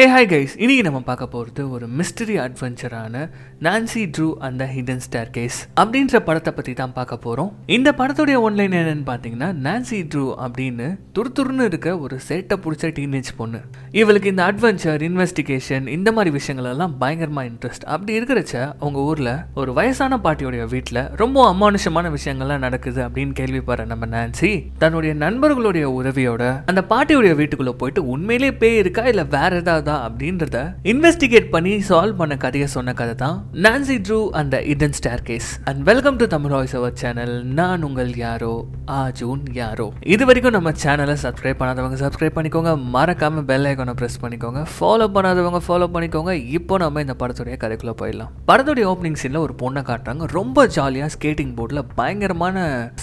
hey hi guys இனி நம்ம பார்க்க போகிறது ஒரு மிஸ்டரி அட்வென்ச்சரான நான்சி ட்ரூ அந்த ஹிடன் ஸ்டார் கேஸ் அப்படின்ற படத்தை பற்றி தான் பார்க்க போகிறோம் இந்த படத்துடைய ஒன்லைன் என்னன்னு பார்த்தீங்கன்னா நான்சி ட்ரூ அப்படின்னு துருத்துருன்னு இருக்க ஒரு செட்டை பிடிச்ச டீனேஜ் பொண்ணு இவளுக்கு இந்த அட்வென்ச்சர் இன்வெஸ்டிகேஷன் இந்த மாதிரி விஷயங்களெல்லாம் பயங்கரமாக இன்ட்ரெஸ்ட் அப்படி இருக்கிறச்ச அவங்க ஊரில் ஒரு வயசான பாட்டியோடைய வீட்டில் ரொம்ப அமானுஷமான விஷயங்கள்லாம் நடக்குது அப்படின்னு கேள்விப்பாரு நம்ம நான்சி தன்னுடைய நண்பர்களுடைய உதவியோட அந்த பாட்டியுடைய வீட்டுக்குள்ளே போயிட்டு உண்மையிலே பேய் இருக்கா இல்லை வேற ஏதாவது நடந்ததா அப்படின்றத இன்வெஸ்டிகேட் பண்ணி சால்வ் பண்ண கதையை சொன்ன கதை தான் நான்சி ட்ரூ அந்த hidden staircase and welcome to Tamil voice our channel நான் உங்கள் யாரோ ஆஜூன் யாரோ இது வரைக்கும் நம்ம சேனலை சப்ஸ்கிரைப் பண்ணாதவங்க சப்ஸ்கிரைப் பண்ணிக்கோங்க மறக்காம பெல் ஐக்கனை ப்ரெஸ் பண்ணிக்கோங்க ஃபாலோ பண்ணாதவங்க ஃபாலோ பண்ணிக்கோங்க இப்போ நம்ம இந்த படத்துடைய கதைக்குள்ள போயிடலாம் படத்துடைய ஓப்பனிங் சீனில் ஒரு பொண்ணை காட்டுறாங்க ரொம்ப ஜாலியாக ஸ்கேட்டிங் போர்டில் பயங்கரமான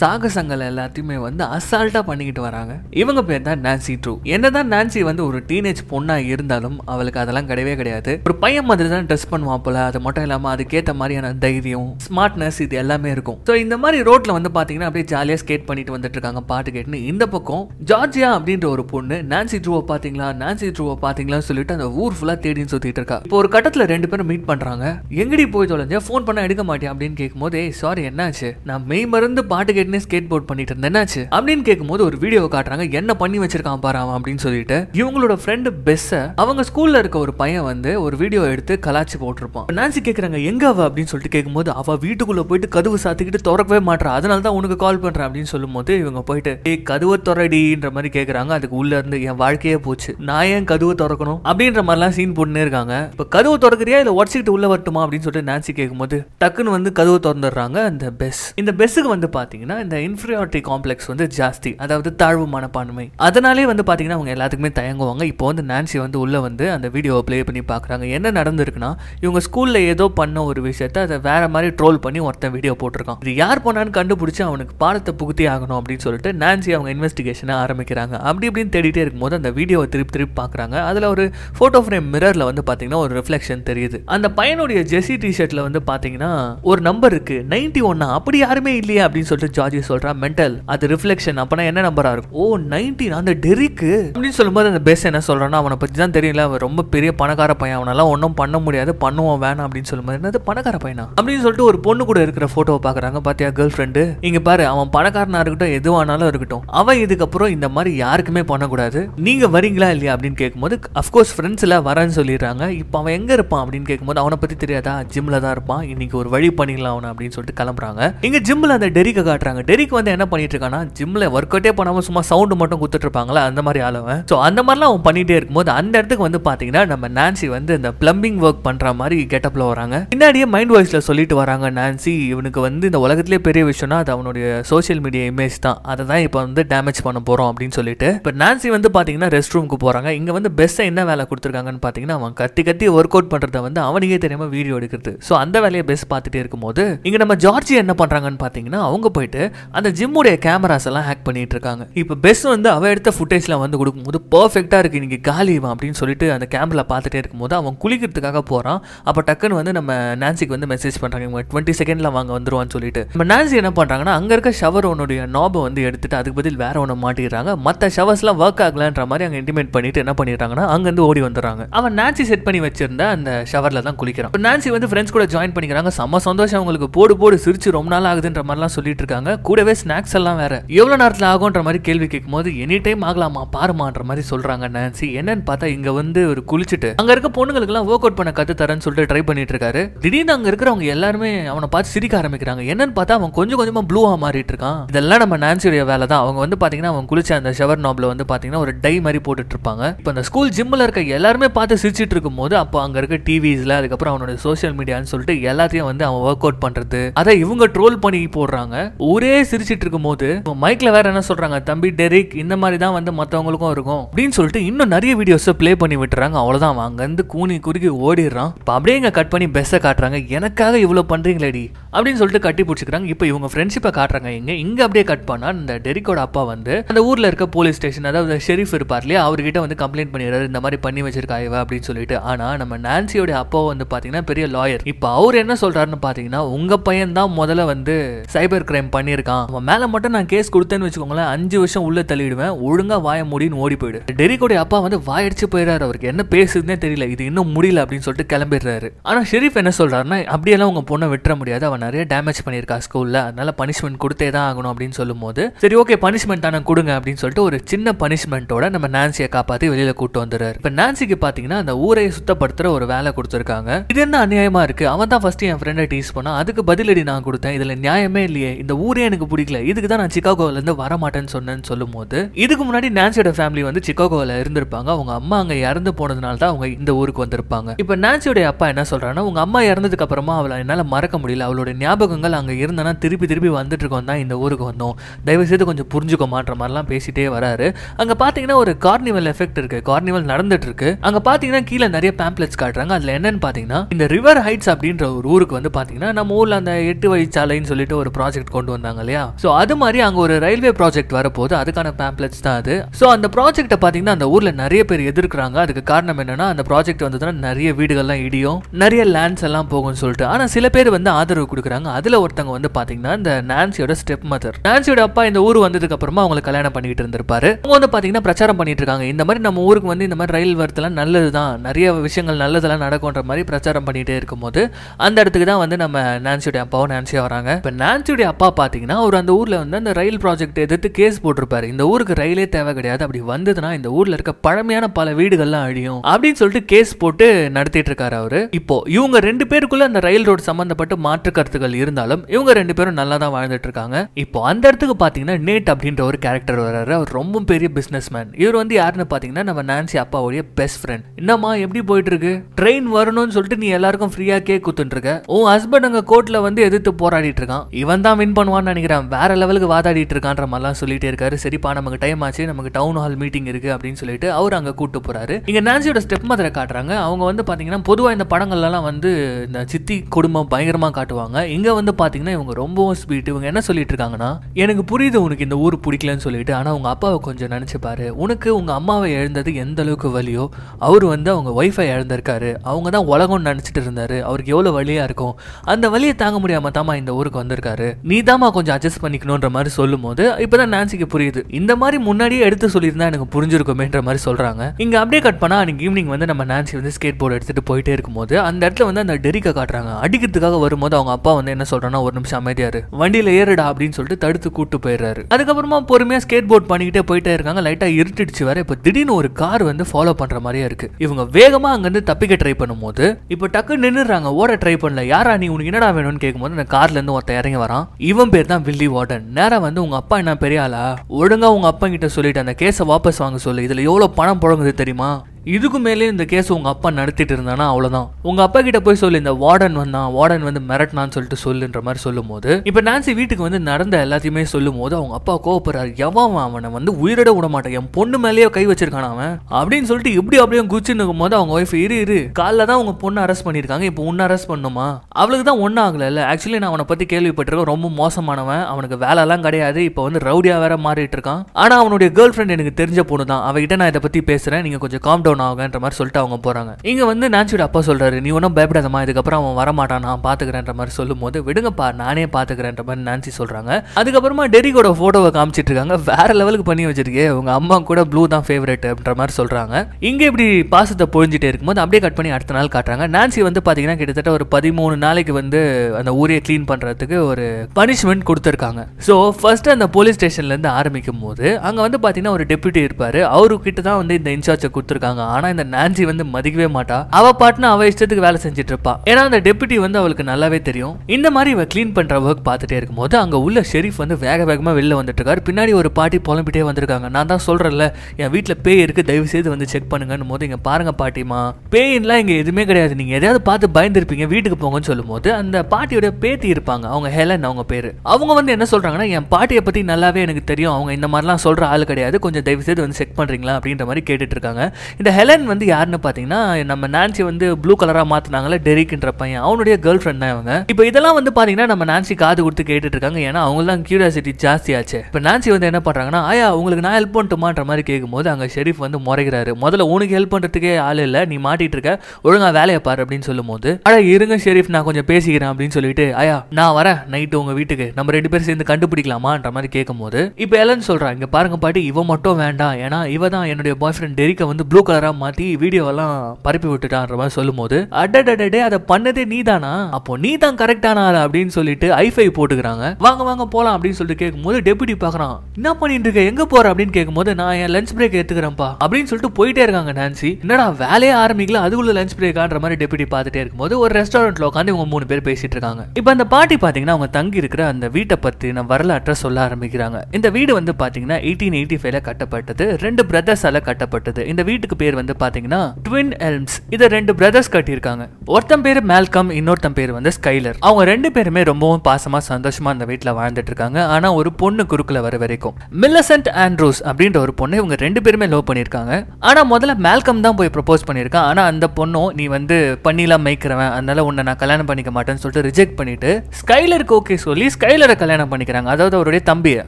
சாகசங்கள் எல்லாத்தையுமே வந்து அசால்ட்டாக பண்ணிக்கிட்டு வராங்க இவங்க பேர் தான் நான்சி ட்ரூ என்னதான் நான்சி வந்து ஒரு டீனேஜ் பொண்ணாக இருந்தாலும் அவளுக்கு அதெல்லாம் கிடையவே கிடையாது ஒரு பையன் மாதிரி தான் ட்ரெஸ் பண்ணுவான் போல அது மட்டும் இல்லாம அதுக்கேத்த மாதிரியான தைரியம் ஸ்மார்ட்னஸ் இது எல்லாமே இருக்கும் சோ இந்த மாதிரி ரோட்ல வந்து பாத்தீங்கன்னா அப்படியே ஜாலியா ஸ்கேட் பண்ணிட்டு வந்துட்டு இருக்காங்க பாட்டு கேட்டுன்னு இந்த பக்கம் ஜார்ஜியா அப்படின்ற ஒரு பொண்ணு நான்சி ட்ரூவ பாத்தீங்களா நான்சி ட்ரூவ பார்த்தீங்களா சொல்லிட்டு அந்த ஊர் ஃபுல்லா தேடின்னு சுத்திட்டு இருக்கா இப்போ ஒரு கட்டத்துல ரெண்டு பேரும் மீட் பண்றாங்க எங்கடி போய் தொலைஞ்ச போன் பண்ண எடுக்க மாட்டேன் அப்படின்னு கேட்கும்போது சாரி என்னாச்சு நான் மெய் மருந்து பாட்டு கேட்டு ஸ்கேட் போர்ட் பண்ணிட்டு இருந்தேன் என்னாச்சு அப்படின்னு கேட்கும்போது ஒரு வீடியோ காட்டுறாங்க என்ன பண்ணி வச்சிருக்கான் பாரு அப்படின்னு சொல்லிட்டு இவங்களோட ஃப்ரெண்டு பெஸ்ஸ அவங்க அவங்க ஸ்கூலில் இருக்க ஒரு பையன் வந்து ஒரு வீடியோ எடுத்து கலாச்சி போட்டிருப்பான் நான்சி கேட்குறாங்க எங்க அவ அப்படின்னு சொல்லிட்டு கேட்கும்போது அவள் வீட்டுக்குள்ளே போயிட்டு கதவு சாத்திக்கிட்டு திறக்கவே மாட்டான் அதனால தான் உனக்கு கால் பண்றேன் அப்படின்னு சொல்லும்போது இவங்க போயிட்டு ஏ கதவை துறடின்ற மாதிரி கேட்குறாங்க அதுக்கு உள்ள இருந்து என் வாழ்க்கையே போச்சு நான் ஏன் கதவை திறக்கணும் அப்படின்ற மாதிரிலாம் சீன் போட்டு இருக்காங்க இப்போ கதவு திறக்கிறியா இதை உடச்சிக்கிட்டு உள்ளே வரட்டுமா அப்படின்னு சொல்லிட்டு நான்சி கேட்கும்போது டக்குன்னு வந்து கதவு திறந்துடுறாங்க இந்த பெஸ் இந்த பெஸ்ஸுக்கு வந்து பாத்தீங்கன்னா இந்த இன்ஃபீரியாரிட்டி காம்ப்ளெக்ஸ் வந்து ஜாஸ்தி அதாவது தாழ்வு மனப்பான்மை அதனாலே வந்து பாத்தீங்கன்னா அவங்க எல்லாத்துக்குமே தயங்குவாங்க இப்போ வந்து நான்சி வந்து உள்ள வந்து அந்த வீடியோவை ப்ளே பண்ணி பார்க்குறாங்க என்ன நடந்திருக்குன்னா இவங்க ஸ்கூலில் ஏதோ பண்ண ஒரு விஷயத்தை அதை வேறு மாதிரி ட்ரோல் பண்ணி ஒருத்தன் வீடியோ போட்டிருக்கான் இது யார் பண்ணான்னு கண்டுபிடிச்சி அவனுக்கு பாடத்தை புகுத்தி ஆகணும் அப்படின்னு சொல்லிட்டு நான்சி அவங்க இன்வெஸ்டிகேஷனை ஆரம்பிக்கிறாங்க அப்படி இப்படின்னு தேடிட்டே இருக்கும்போது அந்த வீடியோவை திருப்பி திருப்பி பார்க்குறாங்க அதில் ஒரு ஃபோட்டோ ஃப்ரேம் மிரரில் வந்து பார்த்தீங்கன்னா ஒரு ரிஃப்ளெக்ஷன் தெரியுது அந்த பையனுடைய ஜெர்சி டிஷர்ட்டில் வந்து பார்த்தீங்கன்னா ஒரு நம்பர் இருக்குது நைன்டி ஒன்னா அப்படி யாருமே இல்லையா அப்படின்னு சொல்லிட்டு ஜார்ஜி சொல்கிறா மென்டல் அது ரிஃப்ளெக்ஷன் அப்போனா என்ன நம்பராக இருக்கும் ஓ நைன்டீன் அந்த டெரிக்கு அப்படின்னு சொல்லும்போது அந்த பெஸ் என்ன சொல்கிறான்னா அவனை பற்றி தான் தெரியும் இல்லை அவன் ரொம்ப பெரிய பணக்கார பையன் அவனெல்லாம் ஒன்றும் பண்ண முடியாது பண்ணுவோம் வேணாம் அப்படின்னு சொல்லும்போது என்னது பணக்கார பையனா அப்படின்னு சொல்லிட்டு ஒரு பொண்ணு கூட இருக்கிற ஃபோட்டோவை பார்க்குறாங்க பார்த்தியா கேர்ள் ஃப்ரெண்டு இங்கே பாரு அவன் பணக்காரனாக இருக்கட்டும் எதுவானாலும் இருக்கட்டும் அவன் இதுக்கப்புறம் இந்த மாதிரி யாருக்குமே பண்ணக்கூடாது நீங்கள் வரீங்களா இல்லையா அப்படின்னு கேட்கும்போது அஃப்கோர்ஸ் ஃப்ரெண்ட்ஸில் வரேன்னு சொல்லிடுறாங்க இப்போ அவன் எங்கே இருப்பான் அப்படின்னு கேட்கும்போது அவனை பற்றி தெரியாதா ஜிம்மில் தான் இருப்பான் இன்னைக்கு ஒரு வழி பண்ணிடலாம் அவனை அப்படின்னு சொல்லிட்டு கிளம்புறாங்க இங்கே ஜிம்மில் அந்த டெரிக்கை காட்டுறாங்க டெரிக் வந்து என்ன பண்ணிட்டு இருக்கானா ஜிம்மில் ஒர்க் அவுட்டே பண்ணாமல் சும்மா சவுண்டு மட்டும் கொடுத்துட்டு இருப்பாங்களா அந்த மாதிரி ஆளவன் ஸோ அந்த மாதிரிலாம் அவன் பண்ணிகிட்டே இருக்கும்போது அந்த இடத்துக்கு வந்து பார்த்தீங்கன்னா நம்ம நான்சி வந்து இந்த பிளம்பிங் ஒர்க் பண்ற மாதிரி கெட்டப்ல வராங்க பின்னாடியே மைண்ட் வாய்ஸ்ல சொல்லிட்டு வராங்க நான்சி இவனுக்கு வந்து இந்த உலகத்திலே பெரிய விஷயம்னா அது அவனுடைய சோஷியல் மீடியா இமேஜ் தான் அதை தான் இப்போ வந்து டேமேஜ் பண்ண போகிறோம் அப்படின்னு சொல்லிட்டு இப்போ நான்சி வந்து பார்த்தீங்கன்னா ரெஸ்ட் ரூமுக்கு போகிறாங்க இங்கே வந்து பெஸ்ட் என்ன வேலை கொடுத்துருக்காங்கன்னு பார்த்தீங்கன்னா அவன் கத்தி கத்தி ஒர்க் அவுட் பண்ணுறத வந்து அவனுக்கே தெரியாமல் வீடியோ எடுக்கிறது ஸோ அந்த வேலையை பெஸ்ட் பார்த்துட்டே இருக்கும்போது இங்கே நம்ம ஜார்ஜி என்ன பண்ணுறாங்கன்னு பார்த்தீங்கன்னா அவங்க போயிட்டு அந்த ஜிம்முடைய கேமராஸ் எல்லாம் ஹேக் பண்ணிட்டு இருக்காங்க இப்போ பெஸ்ட் வந்து அவ எடுத்த ஃபுட்டேஜ்லாம் வந்து கொடுக்கும்போது பர்ஃபெக்டாக இருக்கு இன்றைக்கி காலி அப்படின்னு சொல்லிட்டு சொல்லிட்டு அந்த கேமரில் பார்த்துட்டே இருக்கும்போது அவன் குளிக்கிறதுக்காக போகிறான் அப்போ டக்குன்னு வந்து நம்ம நான்சிக்கு வந்து மெசேஜ் பண்ணுறாங்க இவங்க டுவெண்ட்டி செகண்டில் வாங்க வந்துருவான்னு சொல்லிட்டு நம்ம நான்சி என்ன பண்ணுறாங்கன்னா அங்கே இருக்க ஷவர் உன்னுடைய நாபை வந்து எடுத்துட்டு அதுக்கு பதில் வேற ஒன்று மாட்டிடுறாங்க மற்ற ஷவர்ஸ்லாம் ஒர்க் ஆகலன்ற மாதிரி அங்கே இன்டிமேட் பண்ணிட்டு என்ன பண்ணிடுறாங்கன்னா அங்கேருந்து ஓடி வந்துடுறாங்க அவன் நான்சி செட் பண்ணி வச்சிருந்த அந்த ஷவரில் தான் குளிக்கிறான் இப்போ நான்சி வந்து ஃப்ரெண்ட்ஸ் கூட ஜாயின் பண்ணிக்கிறாங்க செம்ம சந்தோஷம் அவங்களுக்கு போடு போடு சிரிச்சு ரொம்ப நாள் ஆகுதுன்ற மாதிரிலாம் சொல்லிட்டு இருக்காங்க கூடவே ஸ்நாக்ஸ் எல்லாம் வேற எவ்வளோ நேரத்தில் ஆகும்ன்ற மாதிரி கேள்வி கேட்கும்போது எனி டைம் ஆகலாமா பாருமான்ற மாதிரி சொல்கிறாங்க நான்சி என்னன்னு பார்த்தா இங்கே வந்து வந்து ஒரு குளிச்சுட்டு அங்க இருக்க பொண்ணுங்களுக்குலாம் ஒர்க் அவுட் பண்ண கத்து தரேன்னு சொல்லிட்டு ட்ரை பண்ணிட்டு இருக்காரு திடீர்னு அங்க இருக்கிறவங்க எல்லாருமே அவனை பார்த்து சிரிக்க ஆரம்பிக்கிறாங்க என்னன்னு பார்த்தா அவன் கொஞ்சம் கொஞ்சமா ப்ளூவா மாறிட்டு இருக்கான் இதெல்லாம் நம்ம நான்சியுடைய வேலை தான் அவங்க வந்து பாத்தீங்கன்னா அவன் குளிச்ச அந்த ஷவர் நாப்ல வந்து பாத்தீங்கன்னா ஒரு டை மாதிரி போட்டுட்டு இருப்பாங்க இப்போ அந்த ஸ்கூல் ஜிம்ல இருக்க எல்லாருமே பார்த்து சிரிச்சிட்டு இருக்கும் போது அப்போ அங்க இருக்க டிவிஸ்ல அதுக்கப்புறம் அவனோட சோசியல் மீடியான்னு சொல்லிட்டு எல்லாத்தையும் வந்து அவன் ஒர்க் அவுட் பண்றது அதை இவங்க ட்ரோல் பண்ணி போடுறாங்க ஒரே சிரிச்சிட்டு இருக்கும் போது மைக்ல வேற என்ன சொல்றாங்க தம்பி டெரிக் இந்த மாதிரி தான் வந்து மத்தவங்களுக்கும் இருக்கும் அப்படின்னு சொல்லிட்டு இன்னும் நிறைய வீடியோஸ் பிளே பண்ணி பண்ணி விட்டுறாங்க அவ்வளோதான் அங்கேருந்து கூனி குறுக்கி ஓடிடுறான் இப்போ அப்படியே இங்கே கட் பண்ணி பெஸ்ஸை காட்டுறாங்க எனக்காக இவ்வளோ பண்ணுறீங்களேடி அப்படின்னு சொல்லிட்டு கட்டி பிடிச்சிக்கிறாங்க இப்போ இவங்க ஃப்ரெண்ட்ஷிப்பை காட்டுறாங்க இங்கே இங்கே அப்படியே கட் பண்ணால் இந்த டெரிக்கோட அப்பா வந்து அந்த ஊரில் இருக்க போலீஸ் ஸ்டேஷன் அதாவது ஷெரீஃப் இருப்பார் இல்லையா அவர்கிட்ட வந்து கம்ப்ளைண்ட் பண்ணிடுறாரு இந்த மாதிரி பண்ணி வச்சிருக்காய் அப்படின்னு சொல்லிட்டு ஆனால் நம்ம நான்சியோட அப்பாவை வந்து பார்த்தீங்கன்னா பெரிய லாயர் இப்போ அவர் என்ன சொல்கிறாருன்னு பார்த்தீங்கன்னா உங்கள் பையன் தான் முதல்ல வந்து சைபர் கிரைம் பண்ணியிருக்கான் அவன் மேலே மட்டும் நான் கேஸ் கொடுத்தேன்னு வச்சுக்கோங்களேன் அஞ்சு வருஷம் உள்ளே தள்ளிடுவேன் ஒழுங்காக வாய முடின்னு ஓடி போயிடு டெரிக்கோடைய அப்பா வந்து வாயடிச்சு போயிடுறாரு அவருக்கு என்ன பேசுதுன்னே தெரியல இது இன்னும் முடியல அப்படின்னு சொல்லிட்டு கிளம்பிடுறாரு ஆனால் ஷெரீஃப் என்ன சொல்கிறாருன்னா அப்படியெல்லாம் உங்கள் பொண்ணை விட்டுற முடியாது அவன் நிறைய டேமேஜ் பண்ணியிருக்கா ஸ்கூலில் அதனால பனிஷ்மெண்ட் கொடுத்தே தான் ஆகணும் அப்படின்னு சொல்லும்போது சரி ஓகே பனிஷ்மெண்ட் தானே கொடுங்க அப்படின்னு சொல்லிட்டு ஒரு சின்ன பனிஷ்மெண்ட்டோட நம்ம நான்சியை காப்பாற்றி வெளியில் கூட்டு வந்துடுறாரு இப்போ நான்சிக்கு பார்த்தீங்கன்னா அந்த ஊரை சுத்தப்படுத்துகிற ஒரு வேலை கொடுத்துருக்காங்க இது என்ன அநியாயமா இருக்கு அவன் தான் ஃபஸ்ட்டு என் ஃப்ரெண்டை டீஸ் பண்ணால் அதுக்கு பதிலடி நான் கொடுத்தேன் இதில் நியாயமே இல்லையே இந்த ஊரே எனக்கு பிடிக்கல இதுக்கு தான் நான் சிக்காகோவிலேருந்து வர மாட்டேன்னு சொன்னேன்னு சொல்லும்போது இதுக்கு முன்னாடி நான்சியோட ஃபேமிலி வந்து சிக்காகோவில் இருந்திருப்பாங்க அவங்க அம்மா அங்கே இறந்து போனதுனால தான் அவங்க இந்த ஊருக்கு வந்திருப்பாங்க இப்போ நான்சியோட அப்பா என்ன சொல்கிறாங்கன்னா உங்கள் அம்மா இறந்ததுக்கு அப்புறமா அவளை என்னால் மறக்க முடியல அவளோட ஞாபகங்கள் அங்கே இருந்தனா திருப்பி திருப்பி வந்துட்டு இருக்கோம் தான் இந்த ஊருக்கு வந்தோம் தயவு செய்து கொஞ்சம் புரிஞ்சுக்கோமான்ற மாதிரிலாம் பேசிட்டே வராரு அங்கே பார்த்தீங்கன்னா ஒரு கார்னிவல் எஃபெக்ட் இருக்கு கார்னிவல் நடந்துட்டு இருக்கு அங்கே பார்த்தீங்கன்னா கீழே நிறைய பேம்ப்ளெட்ஸ் காட்டுறாங்க அதில் என்னன்னு பார்த்தீங்கன்னா இந்த ரிவர் ஹைட்ஸ் அப்படின்ற ஒரு ஊருக்கு வந்து பார்த்தீங்கன்னா நம்ம ஊரில் அந்த எட்டு சாலைன்னு சொல்லிட்டு ஒரு ப்ராஜெக்ட் கொண்டு வந்தாங்க இல்லையா ஸோ அது மாதிரி அங்கே ஒரு ரயில்வே ப்ராஜெக்ட் வரப்போது அதுக்கான பேம்ப்ளெட்ஸ் தான் அது ஸோ அந்த ப்ராஜெக்ட்டை பார்த்தீங்கன்னா அந்த ஊரில் நிறைய பேர் எதிர்க்கிறாங்க சொல்லியிருக்காங்க அதுக்கு காரணம் என்னன்னா அந்த ப்ராஜெக்ட் வந்ததுன்னா நிறைய வீடுகள்லாம் இடியும் நிறைய லேண்ட்ஸ் எல்லாம் போகும்னு சொல்லிட்டு ஆனால் சில பேர் வந்து ஆதரவு கொடுக்குறாங்க அதில் ஒருத்தவங்க வந்து பார்த்தீங்கன்னா இந்த நான்சியோட ஸ்டெப் மதர் நான்சியோட அப்பா இந்த ஊர் வந்ததுக்கு அப்புறமா அவங்களை கல்யாணம் பண்ணிட்டு இருந்திருப்பாரு அவங்க வந்து பார்த்தீங்கன்னா பிரச்சாரம் பண்ணிட்டு இருக்காங்க இந்த மாதிரி நம்ம ஊருக்கு வந்து இந்த மாதிரி ரயில் வரதுலாம் நல்லது தான் நிறைய விஷயங்கள் நல்லதெல்லாம் நடக்கும்ன்ற மாதிரி பிரச்சாரம் பண்ணிகிட்டே இருக்கும்போது அந்த இடத்துக்கு தான் வந்து நம்ம நான்சியோட அப்பாவும் நான்சியாக வராங்க இப்போ நான்சியோட அப்பா பார்த்தீங்கன்னா அவர் அந்த ஊரில் வந்து அந்த ரயில் ப்ராஜெக்ட் எதிர்த்து கேஸ் போட்டிருப்பாரு இந்த ஊருக்கு ரயிலே தேவை கிடையாது அப்படி வந்ததுன்னா இந்த ஊரில் இருக்க பழமையான பல வீடுகள் எல்லாம் அழியும் அப்படின்னு சொல்லிட்டு கேஸ் போட்டு நடத்திட்டு இருக்காரு அவரு இப்போ இவங்க ரெண்டு பேருக்குள்ள அந்த ரயில் ரோடு சம்பந்தப்பட்டு மாற்று கருத்துக்கள் இருந்தாலும் இவங்க ரெண்டு பேரும் நல்லா தான் வாழ்ந்துட்டு இருக்காங்க இப்போ அந்த இடத்துக்கு பாத்தீங்கன்னா நேட் அப்படின்ற ஒரு கேரக்டர் வர்றாரு அவர் ரொம்ப பெரிய பிசினஸ் மேன் இவர் வந்து யாருன்னு பாத்தீங்கன்னா நம்ம நான்சி அப்பாவுடைய பெஸ்ட் ஃப்ரெண்ட் என்னம்மா எப்படி போயிட்டு இருக்கு ட்ரெயின் வரணும்னு சொல்லிட்டு நீ எல்லாருக்கும் ஃப்ரீயா கேக் குத்துட்டு இருக்க உன் ஹஸ்பண்ட் அங்க கோர்ட்ல வந்து எதிர்த்து போராடிட்டு இருக்கான் இவன் தான் வின் பண்ணுவான்னு நினைக்கிறான் வேற லெவலுக்கு வாதாடிட்டு இருக்கான்ற மாதிரிலாம் சொல்லிட்டே இருக்காரு சரிப்பா நமக்கு டைம் ஆச்சு நமக்கு டவுன் ஹால் மீட்டிங் இருக்கு அப்படின்னு சொல்லிட்டு அவர் அங்க கூட்டு போறாரு இங்கே நான்சியோட ஸ்டெப் மதரை காட்டுறாங்க அவங்க வந்து பார்த்தீங்கன்னா பொதுவாக இந்த படங்கள்லாம் வந்து இந்த சித்தி குடும்பம் பயங்கரமாக காட்டுவாங்க இங்கே வந்து பார்த்தீங்கன்னா இவங்க ரொம்பவும் ஸ்வீட் இவங்க என்ன சொல்லிட்டு இருக்காங்கன்னா எனக்கு புரியுது உனக்கு இந்த ஊர் பிடிக்கலன்னு சொல்லிட்டு ஆனால் உங்கள் அப்பாவை கொஞ்சம் நினச்சிப்பாரு உனக்கு உங்கள் அம்மாவை இழந்தது எந்த அளவுக்கு வலியோ அவர் வந்து அவங்க ஒய்ஃபை இழந்திருக்காரு அவங்க தான் உலகம்னு நினச்சிட்டு இருந்தார் அவருக்கு எவ்வளோ வழியாக இருக்கும் அந்த வழியை தாங்க முடியாமல் தாமா இந்த ஊருக்கு வந்திருக்காரு நீ தாமா கொஞ்சம் அட்ஜஸ்ட் பண்ணிக்கணுன்ற மாதிரி சொல்லும் போது இப்போ நான்சிக்கு புரியுது இந்த மாதிரி முன்னாடியே எடுத்து சொல்லியிருந்தா எனக்கு புரிஞ்சிருக்குமேன்ற மாதிரி சொல்கிறாங்க இங்கே அப்படியே கட் பண்ணால் அன்றைக்கி ஈவினிங் வந்து நம்ம நான்சி வந்து ஸ்கேட் போர்டு எடுத்துகிட்டு போயிட்டே இருக்கும்போது அந்த இடத்துல வந்து அந்த டெரிக்கை காட்டுறாங்க அடிக்கிறதுக்காக வரும்போது அவங்க அப்பா வந்து என்ன சொல்கிறேன்னா ஒரு நிமிஷம் அமைதியாரு வண்டியில் ஏறுடா அப்படின்னு சொல்லிட்டு தடுத்து கூட்டு போயிடுறாரு அதுக்கப்புறமா பொறுமையாக ஸ்கேட் போர்ட் பண்ணிக்கிட்டே போயிட்டே இருக்காங்க லைட்டாக இருட்டுடுச்சு வேற இப்போ திடீர்னு ஒரு கார் வந்து ஃபாலோ பண்ணுற மாதிரியே இருக்குது இவங்க வேகமாக அங்கேருந்து தப்பிக்க ட்ரை பண்ணும்போது இப்போ டக்கு நின்றுறாங்க ஓட ட்ரை பண்ணல யாரா நீ உனக்கு என்னடா வேணும்னு கேட்கும்போது அந்த கார்லேருந்து ஒருத்த இறங்கி வரான் இவன் பேர் தான் வில்லி வார்டன் நேரம் வந்து உங்கள் அப்பா என்ன பெரியாளா ஒழுங்காக உங்கள் அப்பா கிட்ட சொல்லிட்டு அந்த கேஸை வாபஸ் வாங்க சொல்லு இதில் எவ்வளோ பணம் புழங்குது தெரியுமா 있잖아요 இதுக்கு மேலே இந்த கேஸ் உங்கள் அப்பா நடத்திட்டு இருந்தானா அவ்வளவுதான் உங்கள் அப்பா கிட்ட போய் சொல்லு இந்த வார்டன் வந்தான் வார்டன் வந்து மிரட்டினான்னு சொல்லிட்டு சொல்லுன்ற மாதிரி சொல்லும் போது இப்போ நான்சி வீட்டுக்கு வந்து நடந்த எல்லாத்தையுமே சொல்லும் போது அவங்க அப்பா கோவப்படுறாரு எவன் அவனை வந்து உயிரிட விட மாட்டான் என் பொண்ணு மேலேயே கை வச்சிருக்கான் அவன் அப்படின்னு சொல்லிட்டு இப்படி அப்படியே குச்சி இருக்கும் போது அவங்க ஒய்ஃப் இரு இரு காலில் தான் அவங்க பொண்ணு அரெஸ்ட் பண்ணியிருக்காங்க இப்போ ஒன்னு அரெஸ்ட் பண்ணுமா அவளுக்கு தான் ஒன்றும் ஆகல ஆக்சுவலி நான் அவனை பற்றி கேள்விப்பட்டிருக்கேன் ரொம்ப மோசமானவன் அவனுக்கு வேலைலாம் கிடையாது இப்போ வந்து ரவுடியாக வேற மாறிட்டு இருக்கான் ஆனால் அவனுடைய கேர்ள் ஃப்ரெண்ட் எனக்கு தெரிஞ்ச பொண்ணு தான் அவகிட்ட நான் இதை பற்றி பேசுகிறேன் நீங்கள் கொஞ்சம் காம் டவுன் ஆகுன்ற மாதிரி சொல்லிட்டு அவங்க போகிறாங்க இங்கே வந்து நான்சியோட அப்பா சொல்றாரு நீ ஒன்றும் பயப்படாதம்மா இதுக்கப்புறம் அவன் வரமாட்டான் நான் பாத்துக்கிறேன்ற மாதிரி சொல்லும் போது விடுங்கப்பா நானே பார்த்துக்கிறேன்ற மாதிரி நான்சி சொல்கிறாங்க அதுக்கப்புறமா டெரிகோட ஃபோட்டோவை காமிச்சிட்டு இருக்காங்க வேற லெவலுக்கு பண்ணி வச்சிருக்கே உங்க அம்மா கூட ப்ளூ தான் ஃபேவரேட் அப்படின்ற மாதிரி சொல்கிறாங்க இங்கே இப்படி பாசத்தை பொழிஞ்சிட்டே இருக்கும்போது அப்படியே கட் பண்ணி அடுத்த நாள் காட்டுறாங்க நான்சி வந்து பார்த்தீங்கன்னா கிட்டத்தட்ட ஒரு பதிமூணு நாளைக்கு வந்து அந்த ஊரையை க்ளீன் பண்ணுறதுக்கு ஒரு பனிஷ்மெண்ட் கொடுத்துருக்காங்க ஸோ ஃபர்ஸ்ட் அந்த போலீஸ் ஸ்டேஷன்லேருந்து ஆரம்பிக்கும் போது அங்கே வந்து பார்த்தீங்கன்னா ஒரு டெப்யூட்டி இருப்பார் அவரு கிட்ட தான் வந்து இந்த இன்சார்ஜை கொடுத்துருக்காங்க சொல்லுவாங்க ஆனா இந்த நான்சி வந்து மதிக்கவே மாட்டா அவ பாட்டுன்னு அவ இஷ்டத்துக்கு வேலை செஞ்சுட்டு இருப்பா ஏன்னா அந்த டெபுட்டி வந்து அவளுக்கு நல்லாவே தெரியும் இந்த மாதிரி இவ கிளீன் பண்ற ஒர்க் பார்த்துட்டே இருக்கும்போது அங்க உள்ள ஷெரீப் வந்து வேக வேகமா வெளில வந்துட்டு இருக்காரு பின்னாடி ஒரு பாட்டி புலம்பிட்டே வந்திருக்காங்க நான் தான் சொல்றேன்ல என் வீட்டுல பேய் இருக்கு தயவு செய்து வந்து செக் பண்ணுங்கன்னு போது இங்க பாருங்க பாட்டிமா பேயின்லாம் இங்க எதுவுமே கிடையாது நீங்க எதையாவது பார்த்து பயந்துருப்பீங்க வீட்டுக்கு போங்கன்னு சொல்லும் அந்த பாட்டியோட பேத்தி இருப்பாங்க அவங்க ஹெலன் அவங்க பேரு அவங்க வந்து என்ன சொல்றாங்கன்னா என் பாட்டியை பத்தி நல்லாவே எனக்கு தெரியும் அவங்க இந்த மாதிரிலாம் சொல்ற ஆள் கிடையாது கொஞ்சம் தயவு செய்து வந்து செக் பண்றீங்களா அப்படின்ற மாதிரி கேட்டுட்டு இருக்காங்க இந்த இந்த ஹெலன் வந்து யாருன்னு பார்த்தீங்கன்னா நம்ம நான்சி வந்து ப்ளூ கலராக மாற்றினாங்களே டெரிக்ன்ற பையன் அவனுடைய கேர்ள் ஃப்ரெண்ட் தான் இவங்க இப்போ இதெல்லாம் வந்து பார்த்தீங்கன்னா நம்ம நான்சி காது கொடுத்து கேட்டுட்டு இருக்காங்க ஏன்னா அவங்க தான் கியூரியாசிட்டி ஜாஸ்தியாச்சு இப்போ நான்சி வந்து என்ன பண்ணுறாங்கன்னா ஆயா உங்களுக்கு நான் ஹெல்ப் பண்ணட்டுமான்ற மாதிரி கேட்கும்போது அங்கே ஷெரீஃப் வந்து முறைகிறாரு முதல்ல உனக்கு ஹெல்ப் பண்ணுறதுக்கே ஆள் இல்லை நீ மாட்டிட்டு இருக்க ஒழுங்காக வேலையை பாரு அப்படின்னு சொல்லும்போது அடா இருங்க ஷெரீஃப் நான் கொஞ்சம் பேசிக்கிறேன் அப்படின்னு சொல்லிட்டு ஆயா நான் வரேன் நைட்டு உங்கள் வீட்டுக்கு நம்ம ரெண்டு பேரும் சேர்ந்து கண்டுபிடிக்கலாமான்ற மாதிரி கேட்கும்போது இப்போ எலன் சொல்கிறான் இங்கே பாருங்க பாட்டி இவன் மட்டும் வேண்டாம் ஏன்னா இவ தான் என்னுடைய பாய் ஃப்ரெண்ட் டெரிக்கை வந்து ப்ளூ கலர் பாப்புலராக மாற்றி வீடியோவெல்லாம் பரப்பி விட்டுட்டான்ற மாதிரி சொல்லும்போது அடடடே அதை பண்ணதே நீ தானா அப்போ நீ தான் கரெக்ட் ஆள் அப்படின்னு சொல்லிட்டு ஐஃபை போட்டுக்கிறாங்க வாங்க வாங்க போகலாம் அப்படின்னு சொல்லிட்டு கேட்கும்போது டெபுட்டி பார்க்குறான் என்ன பண்ணிட்டு இருக்க எங்கே போகிற அப்படின்னு கேட்கும்போது நான் என் லஞ்ச் பிரேக் எடுத்துக்கிறேன்ப்பா அப்படின்னு சொல்லிட்டு போயிட்டே இருக்காங்க நான்சி என்னடா வேலையே ஆரம்பிக்கல அதுக்குள்ள லஞ்ச் பிரேக் மாதிரி டெபுட்டி பார்த்துட்டே இருக்கும்போது ஒரு ரெஸ்டாரண்ட்ல உட்காந்து இவங்க மூணு பேர் பேசிட்டு இருக்காங்க இப்போ அந்த பாட்டி பார்த்தீங்கன்னா அவங்க தங்கி இருக்கிற அந்த வீட்டை நான் வரலாற்றை சொல்ல ஆரம்பிக்கிறாங்க இந்த வீடு வந்து பார்த்தீங்கன்னா எயிட்டீன் எயிட்டி ஃபைவ்ல கட்டப்பட்டது ரெண்டு பிரதர்ஸால கட்டப்பட்டது இந்த வீட்டுக்கு பேர் வந்து பார்த்தீங்கன்னா ட்வின் எல்ம்ஸ் இத ரெண்டு பிரதர்ஸ் கட்டியிருக்காங்க ஒருத்தன் பேர் மேல்கம் இன்னொருத்தன் பேர் வந்து ஸ்கைலர் அவங்க ரெண்டு பேருமே ரொம்பவும் பாசமா சந்தோஷமா அந்த வீட்டுல வாழ்ந்துட்டு இருக்காங்க ஆனா ஒரு பொண்ணு குறுக்குல வர வரைக்கும் மில்லசன்ட் ஆண்ட்ரூஸ் அப்படின்ற ஒரு பொண்ணு இவங்க ரெண்டு பேருமே லவ் பண்ணிருக்காங்க ஆனால் முதல்ல மேல்கம் தான் போய் ப்ரொபோஸ் பண்ணிருக்கான் ஆனா அந்த பொண்ணும் நீ வந்து பண்ணிலாம் மைக்கிறவன் அதனால உன்னை நான் கல்யாணம் பண்ணிக்க மாட்டேன்னு சொல்லிட்டு ரிஜெக்ட் பண்ணிட்டு ஸ்கைலருக்கு ஓகே சொல்லி ஸ்கைலரை கல்யாணம் பண்ணிக்கிறாங்க அதாவது அவருடைய தம்பி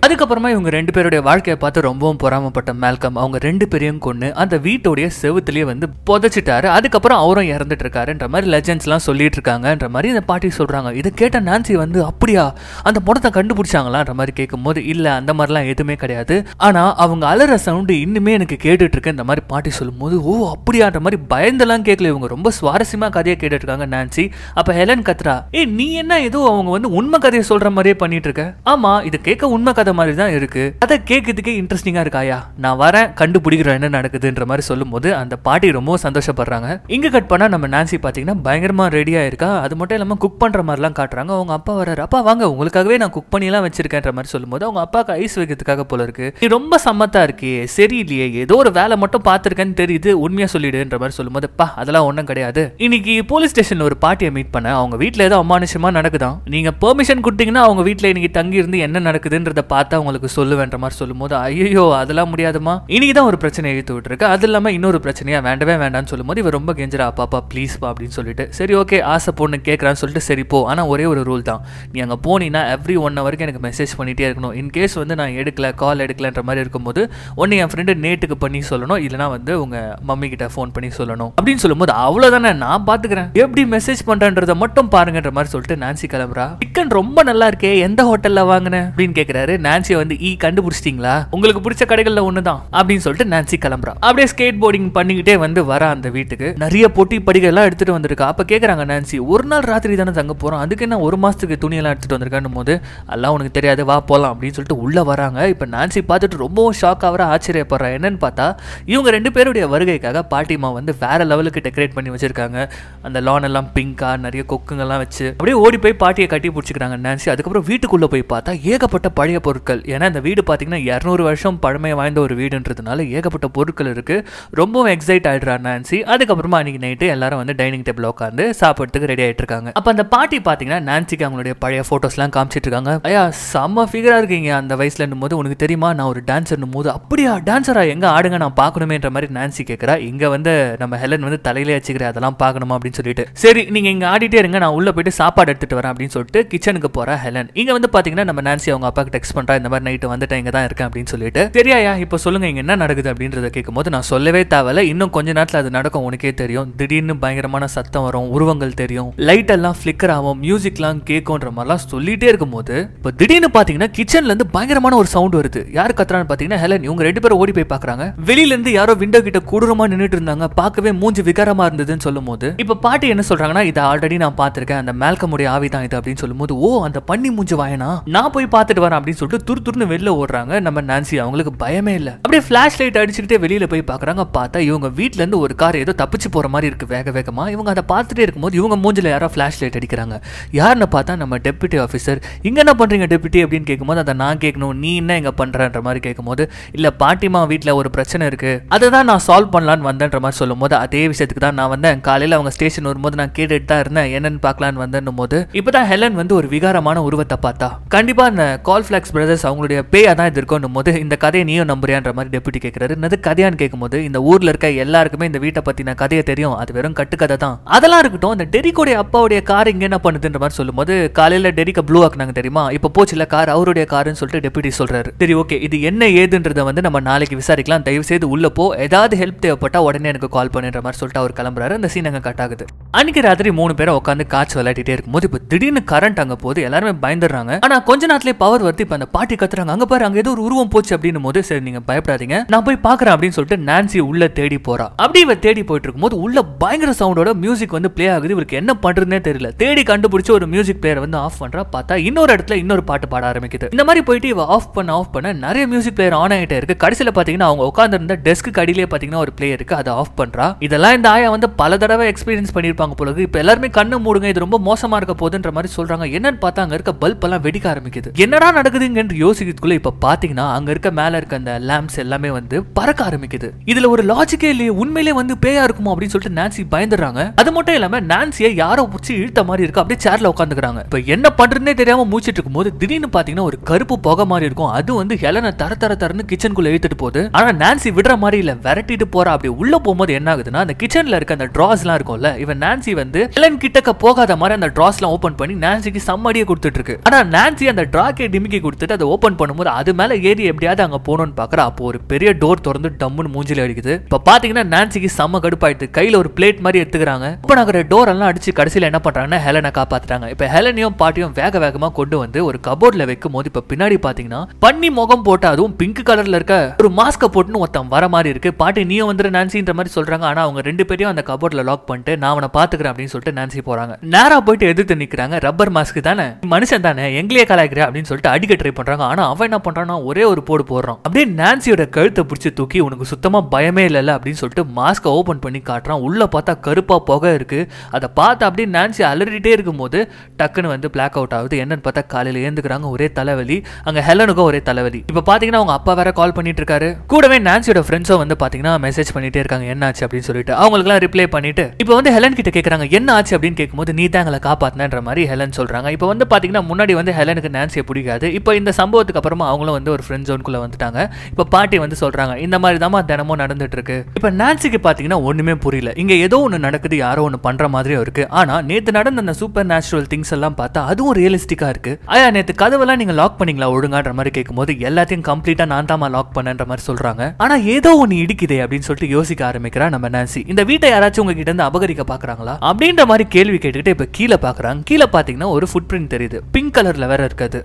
அதுக்கப்புறமா இவங்க ரெண்டு பேருடைய வாழ்க்கையை பார்த்து ரொம்பவும் பொறாமப்பட்ட மேல்கம் அவங்க ரெண்டு பேரையும் கொண்டு அந்த வீட்டுடைய அப்படியே செவத்துலேயே வந்து புதைச்சிட்டாரு அதுக்கப்புறம் அவரும் இறந்துட்டு இருக்காருன்ற மாதிரி லெஜண்ட்ஸ்லாம் சொல்லிட்டு இருக்காங்கன்ற மாதிரி இந்த பாட்டி சொல்கிறாங்க இதை கேட்ட நான்சி வந்து அப்படியா அந்த படத்தை கண்டுபிடிச்சாங்களான்ற மாதிரி கேட்கும்போது இல்லை அந்த மாதிரிலாம் எதுவுமே கிடையாது ஆனால் அவங்க அலற சவுண்டு இன்னுமே எனக்கு கேட்டுட்டு இருக்கு இந்த மாதிரி பாட்டி சொல்லும்போது ஓ அப்படியான்ற மாதிரி பயந்தெல்லாம் கேட்கல இவங்க ரொம்ப சுவாரஸ்யமாக கதையை கேட்டுட்டு இருக்காங்க நான்சி அப்போ ஹெலன் கத்ரா ஏ நீ என்ன ஏதோ அவங்க வந்து உண்மை கதையை சொல்ற மாதிரியே பண்ணிட்டு இருக்க ஆமா இது கேட்க உண்மை கதை மாதிரி தான் இருக்கு அதை கேட்கறதுக்கே இன்ட்ரெஸ்டிங்கா இருக்காயா நான் வரேன் கண்டுபிடிக்கிறேன் என்ன நடக்குதுன்ற மாதிரி சொல்லும் போது அந்த பாட்டி ரொம்ப சந்தோஷப்படுறாங்க இங்கே கட் பண்ணால் நம்ம நான்சி பார்த்தீங்கன்னா பயங்கரமாக ரெடியாக இருக்கா அது மட்டும் இல்லாமல் குக் பண்ணுற மாதிரிலாம் காட்டுறாங்க அவங்க அப்பா வர்றாரு அப்பா வாங்க உங்களுக்காகவே நான் குக் எல்லாம் வச்சிருக்கேன்ற மாதிரி சொல்லும்போது அவங்க அப்பாவுக்கு ஐஸ் வைக்கிறதுக்காக போல இருக்கு நீ ரொம்ப சம்மத்தா இருக்கே சரி இல்லையே ஏதோ ஒரு வேலை மட்டும் பார்த்துருக்கேன்னு தெரியுது உண்மையாக சொல்லிடுன்ற மாதிரி சொல்லும்போது பா அதெல்லாம் ஒன்றும் கிடையாது இன்னைக்கு போலீஸ் ஸ்டேஷனில் ஒரு பாட்டியை மீட் பண்ண அவங்க வீட்டில் ஏதோ அமானுஷமா நடக்குதான் நீங்கள் பெர்மிஷன் கொடுத்தீங்கன்னா அவங்க வீட்டில் இன்னைக்கு தங்கி இருந்து என்ன நடக்குதுன்றத பார்த்து அவங்களுக்கு சொல்லுவேன்ற மாதிரி சொல்லும்போது ஐயோ அதெல்லாம் முடியாதுமா இன்னைக்குதான் ஒரு பிரச்சனை எழுத்து விட்டுருக்கு அது இல்லாமல் இன்னொரு இன்னொரு பிரச்சனையாக வேண்டவே வேண்டாம்னு சொல்லும்போது இவர் ரொம்ப கெஞ்சிரா ப்ளீஸ் ப்ளீஸ்ப்பா அப்படின்னு சொல்லிட்டு சரி ஓகே ஆசை பொண்ணு கேட்குறான்னு சொல்லிட்டு சரி போ ஆனால் ஒரே ஒரு ரூல் தான் நீ அங்கே போனீங்கன்னா எவ்ரி ஒன் ஹவருக்கு எனக்கு மெசேஜ் பண்ணிகிட்டே இருக்கணும் இன்கேஸ் வந்து நான் எடுக்கல கால் எடுக்கலன்ற மாதிரி இருக்கும்போது ஒன்று என் ஃப்ரெண்டு நேட்டுக்கு பண்ணி சொல்லணும் இல்லைனா வந்து உங்கள் மம்மி கிட்ட ஃபோன் பண்ணி சொல்லணும் அப்படின்னு சொல்லும்போது அவ்வளோதானே நான் பார்த்துக்கிறேன் எப்படி மெசேஜ் பண்ணுறன்றத மட்டும் பாருங்கன்ற மாதிரி சொல்லிட்டு நான்சி கிளம்புறா சிக்கன் ரொம்ப நல்லா இருக்கே எந்த ஹோட்டலில் வாங்கினேன் அப்படின்னு கேட்குறாரு நான்சியை வந்து ஈ e, கண்டுபிடிச்சிட்டிங்களா உங்களுக்கு பிடிச்ச கடைகளில் ஒன்று தான் அப்படின்னு சொல்லிட்டு நான்சி கிளம்புறா அப்படியே ஸ்கேட் போர்டிங் ஷாப்பிங் பண்ணிக்கிட்டே வந்து வர அந்த வீட்டுக்கு நிறைய பொட்டி எல்லாம் எடுத்துகிட்டு வந்திருக்கா அப்போ கேக்குறாங்க நான்சி ஒரு நாள் ராத்திரி தானே தங்க போகிறோம் அதுக்கு என்ன ஒரு மாதத்துக்கு துணியெல்லாம் எடுத்துகிட்டு வந்திருக்கான்னு போது எல்லாம் உனக்கு தெரியாது வா போலாம் அப்படின்னு சொல்லிட்டு உள்ளே வராங்க இப்போ நான்சி பார்த்துட்டு ரொம்பவும் ஷாக் ஆகிற ஆச்சரியப்படுறா என்னன்னு பார்த்தா இவங்க ரெண்டு பேருடைய வருகைக்காக பாட்டிமா வந்து வேற லெவலுக்கு டெக்கரேட் பண்ணி வச்சிருக்காங்க அந்த லான் எல்லாம் பிங்கா நிறைய கொக்குங்கெல்லாம் வச்சு அப்படியே ஓடி போய் பாட்டியை கட்டி பிடிச்சிக்கிறாங்க நான்சி அதுக்கப்புறம் வீட்டுக்குள்ளே போய் பார்த்தா ஏகப்பட்ட பழைய பொருட்கள் ஏன்னா இந்த வீடு பார்த்தீங்கன்னா இரநூறு வருஷம் பழமை வாய்ந்த ஒரு வீடுன்றதுனால ஏகப்பட்ட பொருட்கள் இருக்குது ரொம்ப ரொம்பவும் எக்ஸைட் ஆயிடுறாரு நான்சி அதுக்கப்புறமா அன்றைக்கி நைட்டு எல்லாரும் வந்து டைனிங் டேபிள் உட்காந்து சாப்பிட்றதுக்கு ரெடி ஆகிட்டு இருக்காங்க அப்போ அந்த பாட்டி பாத்தீங்கன்னா நான்சிக்கு அவங்களுடைய பழைய ஃபோட்டோஸ்லாம் காமிச்சிட்டு இருக்காங்க ஐயா செம்ம ஃபிகரா இருக்கீங்க அந்த இருந்தும் போது உனக்கு தெரியுமா நான் ஒரு டான்ஸர்னும் போது அப்படியா டான்சரா எங்கே ஆடுங்க நான் பாக்கணுமேன்ற மாதிரி நான்சி கேட்குறா இங்கே வந்து நம்ம ஹெலன் வந்து தலையிலே வச்சுக்கிறேன் அதெல்லாம் பார்க்கணுமா அப்படின்னு சொல்லிட்டு சரி நீங்கள் இங்கே ஆடிட்டே இருங்க நான் உள்ளே போயிட்டு சாப்பாடு எடுத்துகிட்டு வரேன் அப்படின்னு சொல்லிட்டு கிச்சனுக்கு போற ஹெலன் இங்க வந்து பார்த்தீங்கன்னா நம்ம நான்சி அவங்க அப்பாவுக்கு டெக்ஸ்ட் பண்ணுறா இந்த மாதிரி நைட்டு வந்துட்டேன் இங்கே தான் இருக்கேன் அப்படின்னு சொல்லிட்டு சரியா இப்போ சொல்லுங்க இங்கே என்ன நடக்குது அப்படின்றத கேட்கும்போது நான் சொல்லவே தேவையில்ல இன்னும் கொஞ்ச நேரத்தில் அது நடக்கும் உனக்கே தெரியும் திடீர்னு பயங்கரமான சத்தம் வரும் உருவங்கள் தெரியும் லைட் எல்லாம் ஃபிளிக்கர் ஆகும் மியூசிக்லாம் கேட்கும்ன்ற மாதிரிலாம் சொல்லிட்டே இருக்கும்போது இப்போ திடீர்னு பார்த்தீங்கன்னா கிச்சன்லேருந்து பயங்கரமான ஒரு சவுண்ட் வருது யார் கத்துறான்னு பார்த்தீங்கன்னா ஹெலன் இவங்க ரெண்டு பேரும் ஓடி போய் பார்க்குறாங்க வெளியிலேருந்து யாரோ விண்டோ கிட்ட கூடுரமாக நின்றுட்டு இருந்தாங்க பார்க்கவே மூஞ்சி விகாரமா இருந்ததுன்னு சொல்லும் போது இப்போ பாட்டி என்ன சொல்றாங்கன்னா இதை ஆல்ரெடி நான் பார்த்துருக்கேன் அந்த மேல்கமுடைய ஆவி தான் இது அப்படின்னு சொல்லும்போது ஓ அந்த பண்ணி மூஞ்சி வாயனா நான் போய் பார்த்துட்டு வரேன் அப்படின்னு சொல்லிட்டு துரு துருன்னு வெளில ஓடுறாங்க நம்ம நான்சி அவங்களுக்கு பயமே இல்லை அப்படியே ஃப்ளாஷ் லைட் அடிச்சுக்கிட்டே வெளியில போய் பார்க்குறாங்க பார்த்தா இவங்க வீட்டிலேருந்து ஒரு கார் ஏதோ தப்பிச்சு போகிற மாதிரி இருக்குது வேக வேகமாக இவங்க அதை பார்த்துட்டே இருக்கும்போது இவங்க மூஞ்சில் யாரோ ஃப்ளாஷ் லைட் அடிக்கிறாங்க யாருன்னு பார்த்தா நம்ம டெப்யூட்டி ஆஃபீஸர் இங்கே என்ன பண்ணுறீங்க டெப்யூட்டி அப்படின்னு கேட்கும்போது அதை நான் கேட்கணும் நீ என்ன இங்கே பண்ணுறன்ற மாதிரி கேட்கும்போது இல்லை பாட்டிமா வீட்டில் ஒரு பிரச்சனை இருக்குது அதை தான் நான் சால்வ் பண்ணலான்னு வந்தேன்ற மாதிரி சொல்லும்போது அதே விஷயத்துக்கு தான் நான் வந்தேன் காலையில் அவங்க ஸ்டேஷன் வரும்போது நான் கேட்டுட்டு தான் இருந்தேன் என்னென்னு பார்க்கலான்னு வந்தேன்னும் போது இப்போ ஹெலன் வந்து ஒரு விகாரமான உருவத்தை பார்த்தா கண்டிப்பாக இந்த கால் ஃபிளாக்ஸ் பிரதர்ஸ் அவங்களுடைய பேயாக தான் இது இருக்கணும் போது இந்த கதையை நீயும் நம்புறியான்ற மாதிரி டெப்யூட்டி கேட்குறாரு என்னது கதையான்னு கேட்கும்போது இந்த ஊர்ல இருக்க எல்லாருக்குமே இந்த வீட்டை பத்தின கதையை தெரியும் அது வெறும் கட்டுக்கதை தான் அதெல்லாம் இருக்கட்டும் இந்த டெரிக்கோடைய அப்பாவுடைய கார் இங்க என்ன பண்ணுதுன்ற மாதிரி சொல்லும்போது காலையில டெரிக்க ப்ளூ ஆக்குனாங்க தெரியுமா இப்போ போச்சுல கார் அவருடைய காருன்னு சொல்லிட்டு டெபியூட்டி சொல்றாரு சரி ஓகே இது என்ன ஏதுன்றதை வந்து நம்ம நாளைக்கு விசாரிக்கலாம் தயவு செய்து உள்ள போ ஏதாவது ஹெல்ப் தேவைப்பட்டா உடனே எனக்கு கால் பண்ணுன்ற மாதிரி சொல்லிட்டு அவர் கிளம்புறாரு அந்த சீன் அங்க கட் ஆகுது அன்னைக்கு ராத்திரி மூணு பேரும் உட்காந்து காய்ச்சி விளையாடிட்டே இருக்கும்போது இப்போ திடீர்னு கரண்ட் அங்க போது எல்லாருமே பயந்துடுறாங்க ஆனா கொஞ்ச நேரத்துல பவர் வருது இப்ப அந்த பாட்டி கத்துறாங்க அங்க பாரு அங்க ஏதோ ஒரு உருவம் போச்சு அப்படின்னு போது சரி நீங்க பயப்படாதீங்க நான் போய் பாக்குறேன் அப்படின்னு சொல்லிட்டு நான்சி உள்ள உள்ள தேடி போறா அப்படி இவ தேடி போயிட்டு இருக்கும்போது உள்ள பயங்கர சவுண்டோட மியூசிக் வந்து பிளே ஆகுது இவருக்கு என்ன பண்றதுனே தெரியல தேடி கண்டுபிடிச்சு ஒரு மியூசிக் பிளேயர் வந்து ஆஃப் பண்றா பார்த்தா இன்னொரு இடத்துல இன்னொரு பாட்டு பாட ஆரம்பிக்குது இந்த மாதிரி போயிட்டு இவ ஆஃப் பண்ண ஆஃப் பண்ண நிறைய மியூசிக் பிளேயர் ஆன் ஆகிட்டே இருக்கு கடைசியில் பாத்தீங்கன்னா அவங்க உட்காந்துருந்த டெஸ்க் கடியிலே பாத்தீங்கன்னா ஒரு பிளேயர் இருக்கு அதை ஆஃப் பண்றா இதெல்லாம் இந்த ஆயா வந்து பல தடவை எக்ஸ்பீரியன்ஸ் பண்ணிருப்பாங்க போல இப்ப எல்லாருமே கண்ணு மூடுங்க இது ரொம்ப மோசமா இருக்க போதுன்ற மாதிரி சொல்றாங்க என்னன்னு பார்த்தா அங்க இருக்க பல்ப் எல்லாம் வெடிக்க ஆரம்பிக்குது என்னடா நடக்குதுங்கன்னு யோசிக்கிறதுக்குள்ள இப்ப பாத்தீங்கன்னா அங்க இருக்க மேல இருக்க அந்த லேம்ப்ஸ் எல்லாமே வந்து பறக்க ஆரம்பிக்குது இதுல ஒரு லாஜிக்கே இல்லையே உண்மையிலே வந்து பேயா இருக்குமோ அப்படின்னு சொல்லிட்டு நான்சி பயந்துடுறாங்க அது மட்டும் இல்லாம நான்சியை யாரோ பிடிச்சி இழுத்த மாதிரி இருக்கு அப்படியே சேர்ல உட்காந்துக்கிறாங்க இப்ப என்ன பண்றதுன்னே தெரியாம மூச்சிட்டு போது திடீர்னு பாத்தீங்கன்னா ஒரு கருப்பு புகை மாதிரி இருக்கும் அது வந்து ஹெலனை தர தர தரன்னு கிச்சனுக்குள்ள இழுத்துட்டு போகுது ஆனா நான்சி விடுற மாதிரி இல்ல விரட்டிட்டு போறா அப்படி உள்ள போகும்போது என்ன ஆகுதுன்னா அந்த கிச்சன்ல இருக்க அந்த டிராஸ் எல்லாம் இருக்கும்ல இவன் நான்சி வந்து ஹெலன் கிட்டக்க போகாத மாதிரி அந்த டிராஸ் எல்லாம் ஓபன் பண்ணி நான்சிக்கு சம்மடியே கொடுத்துட்டு இருக்கு ஆனா நான்சி அந்த ட்ராக்கே டிமிக்கி கொடுத்துட்டு அதை ஓபன் பண்ணும்போது அது மேல ஏறி எப்படியாவது அங்க போகணும்னு பாக்குற அப்போ ஒரு பெரிய டோர் திறந்து டம்முன்னு மூஞ்சில அடிக்குது இப்போ பார்த்தீங்கன்னா நான்சிக்கு செம்ம கடுப்பாயிடுது கையில் ஒரு பிளேட் மாதிரி எடுத்துக்கிறாங்க இப்போ நாங்கள் டோர் எல்லாம் அடிச்சு கடைசியில் என்ன பண்ணுறாங்கன்னா ஹெலனை காப்பாற்றுறாங்க இப்போ ஹெலனையும் பாட்டியும் வேக வேகமாக கொண்டு வந்து ஒரு கபோர்டில் வைக்கும் போது இப்போ பின்னாடி பார்த்தீங்கன்னா பண்ணி முகம் போட்டு அதுவும் பிங்க் கலரில் இருக்க ஒரு மாஸ்க்கை போட்டுன்னு ஒருத்தன் வர மாதிரி இருக்கு பாட்டி நீயும் வந்துட்டு நான்சின்ற மாதிரி சொல்கிறாங்க ஆனால் அவங்க ரெண்டு பேரையும் அந்த கபோர்டில் லாக் பண்ணிட்டு நான் அவனை பார்த்துக்கிறேன் அப்படின்னு சொல்லிட்டு நான்சி போகிறாங்க நேராக போயிட்டு எதிர்த்து நிற்கிறாங்க ரப்பர் மாஸ்க் தானே மனுஷன் தானே எங்களையே கலாய்க்கிற அப்படின்னு சொல்லிட்டு அடிக்க ட்ரை பண்ணுறாங்க ஆனால் அவன் என்ன பண்ணுறான்னா ஒரே ஒரு போடு போடுறான் அப்படியே நான்சியோட கழுத்தை பிடிச்சி தூக்கி உனக்கு சுத்தமாக பயமே இல்லை அப்படின்னு சொல்லிட்டு மாஸ்க்கை ஓப்பன் பண்ணி காட்டுறான் உள்ளே பார்த்தா கருப்பாக புகை இருக்குது அதை பார்த்து அப்படியே நான்சி அலறிட்டே இருக்கும்போது டக்குன்னு வந்து பிளாக் அவுட் ஆகுது என்னன்னு பார்த்தா காலையில் ஏந்துக்கிறாங்க ஒரே தலைவலி அங்கே ஹெலனுக்கும் ஒரே தலைவலி இப்போ பார்த்தீங்கன்னா அவங்க அப்பா வேற கால் பண்ணிட்டு இருக்காரு கூடவே நான்சியோட ஃப்ரெண்ட்ஸும் வந்து பார்த்தீங்கன்னா மெசேஜ் பண்ணிட்டே இருக்காங்க என்ன ஆச்சு அப்படின்னு சொல்லிட்டு அவங்களுக்குலாம் ரிப்ளை பண்ணிட்டு இப்போ வந்து ஹெலன் கிட்ட கேட்குறாங்க என்ன ஆச்சு அப்படின்னு கேட்கும்போது நீ தான் எங்களை காப்பாத்தினன்ற மாதிரி ஹெலன் சொல்கிறாங்க இப்போ வந்து பார்த்தீங்கன்னா முன்னாடி வந்து ஹெலனுக்கு நான்சியை பிடிக்காது இப்போ இந்த சம்பவத்துக்கு அப்புறமா அவங்களும் வந்து ஒரு ஃப்ரெண்ட் ஜோனுக்குள்ளே வந்துட்டாங்க இப்போ பாட்டி வந்து சொல்கிறாங்க இந்த மாதிரி தான் தினமும் நடந்துட்டு இருக்கு இப்போ நான்சிக்கு பார்த்தீங்கன்னா ஒன்றுமே புரியல இங்கே ஏதோ ஒன்று நடக்குது யாரோ ஒன்று பண்ணுற மாதிரியும் இருக்கு ஆனால் நேற்று நடந்த அந்த சூப்பர் நேச்சுரல் திங்ஸ் எல்லாம் பார்த்தா அதுவும் ரியலிஸ்டிக்காக இருக்கு ஆயா நேற்று கதவெல்லாம் நீங்கள் லாக் பண்ணீங்களா ஒழுங்கான்ற மாதிரி கேட்கும்போது எல்லாத்தையும் கம்ப்ளீட்டாக நான் தாமா லாக் பண்ணன்ற மாதிரி சொல்கிறாங்க ஆனால் ஏதோ ஒன்று இடிக்குதே அப்படின்னு சொல்லிட்டு யோசிக்க ஆரம்பிக்கிறா நம்ம நான்சி இந்த வீட்டை யாராச்சும் உங்ககிட்ட இருந்து அபகரிக்க பார்க்குறாங்களா அப்படின்ற மாதிரி கேள்வி கேட்டுக்கிட்டு இப்போ கீழே பார்க்குறாங்க கீழே பார்த்தீங்கன்னா ஒரு ஃபுட் பிரிண்ட் தெரியுது பிங்க் கலர்ல வேற இருக்காது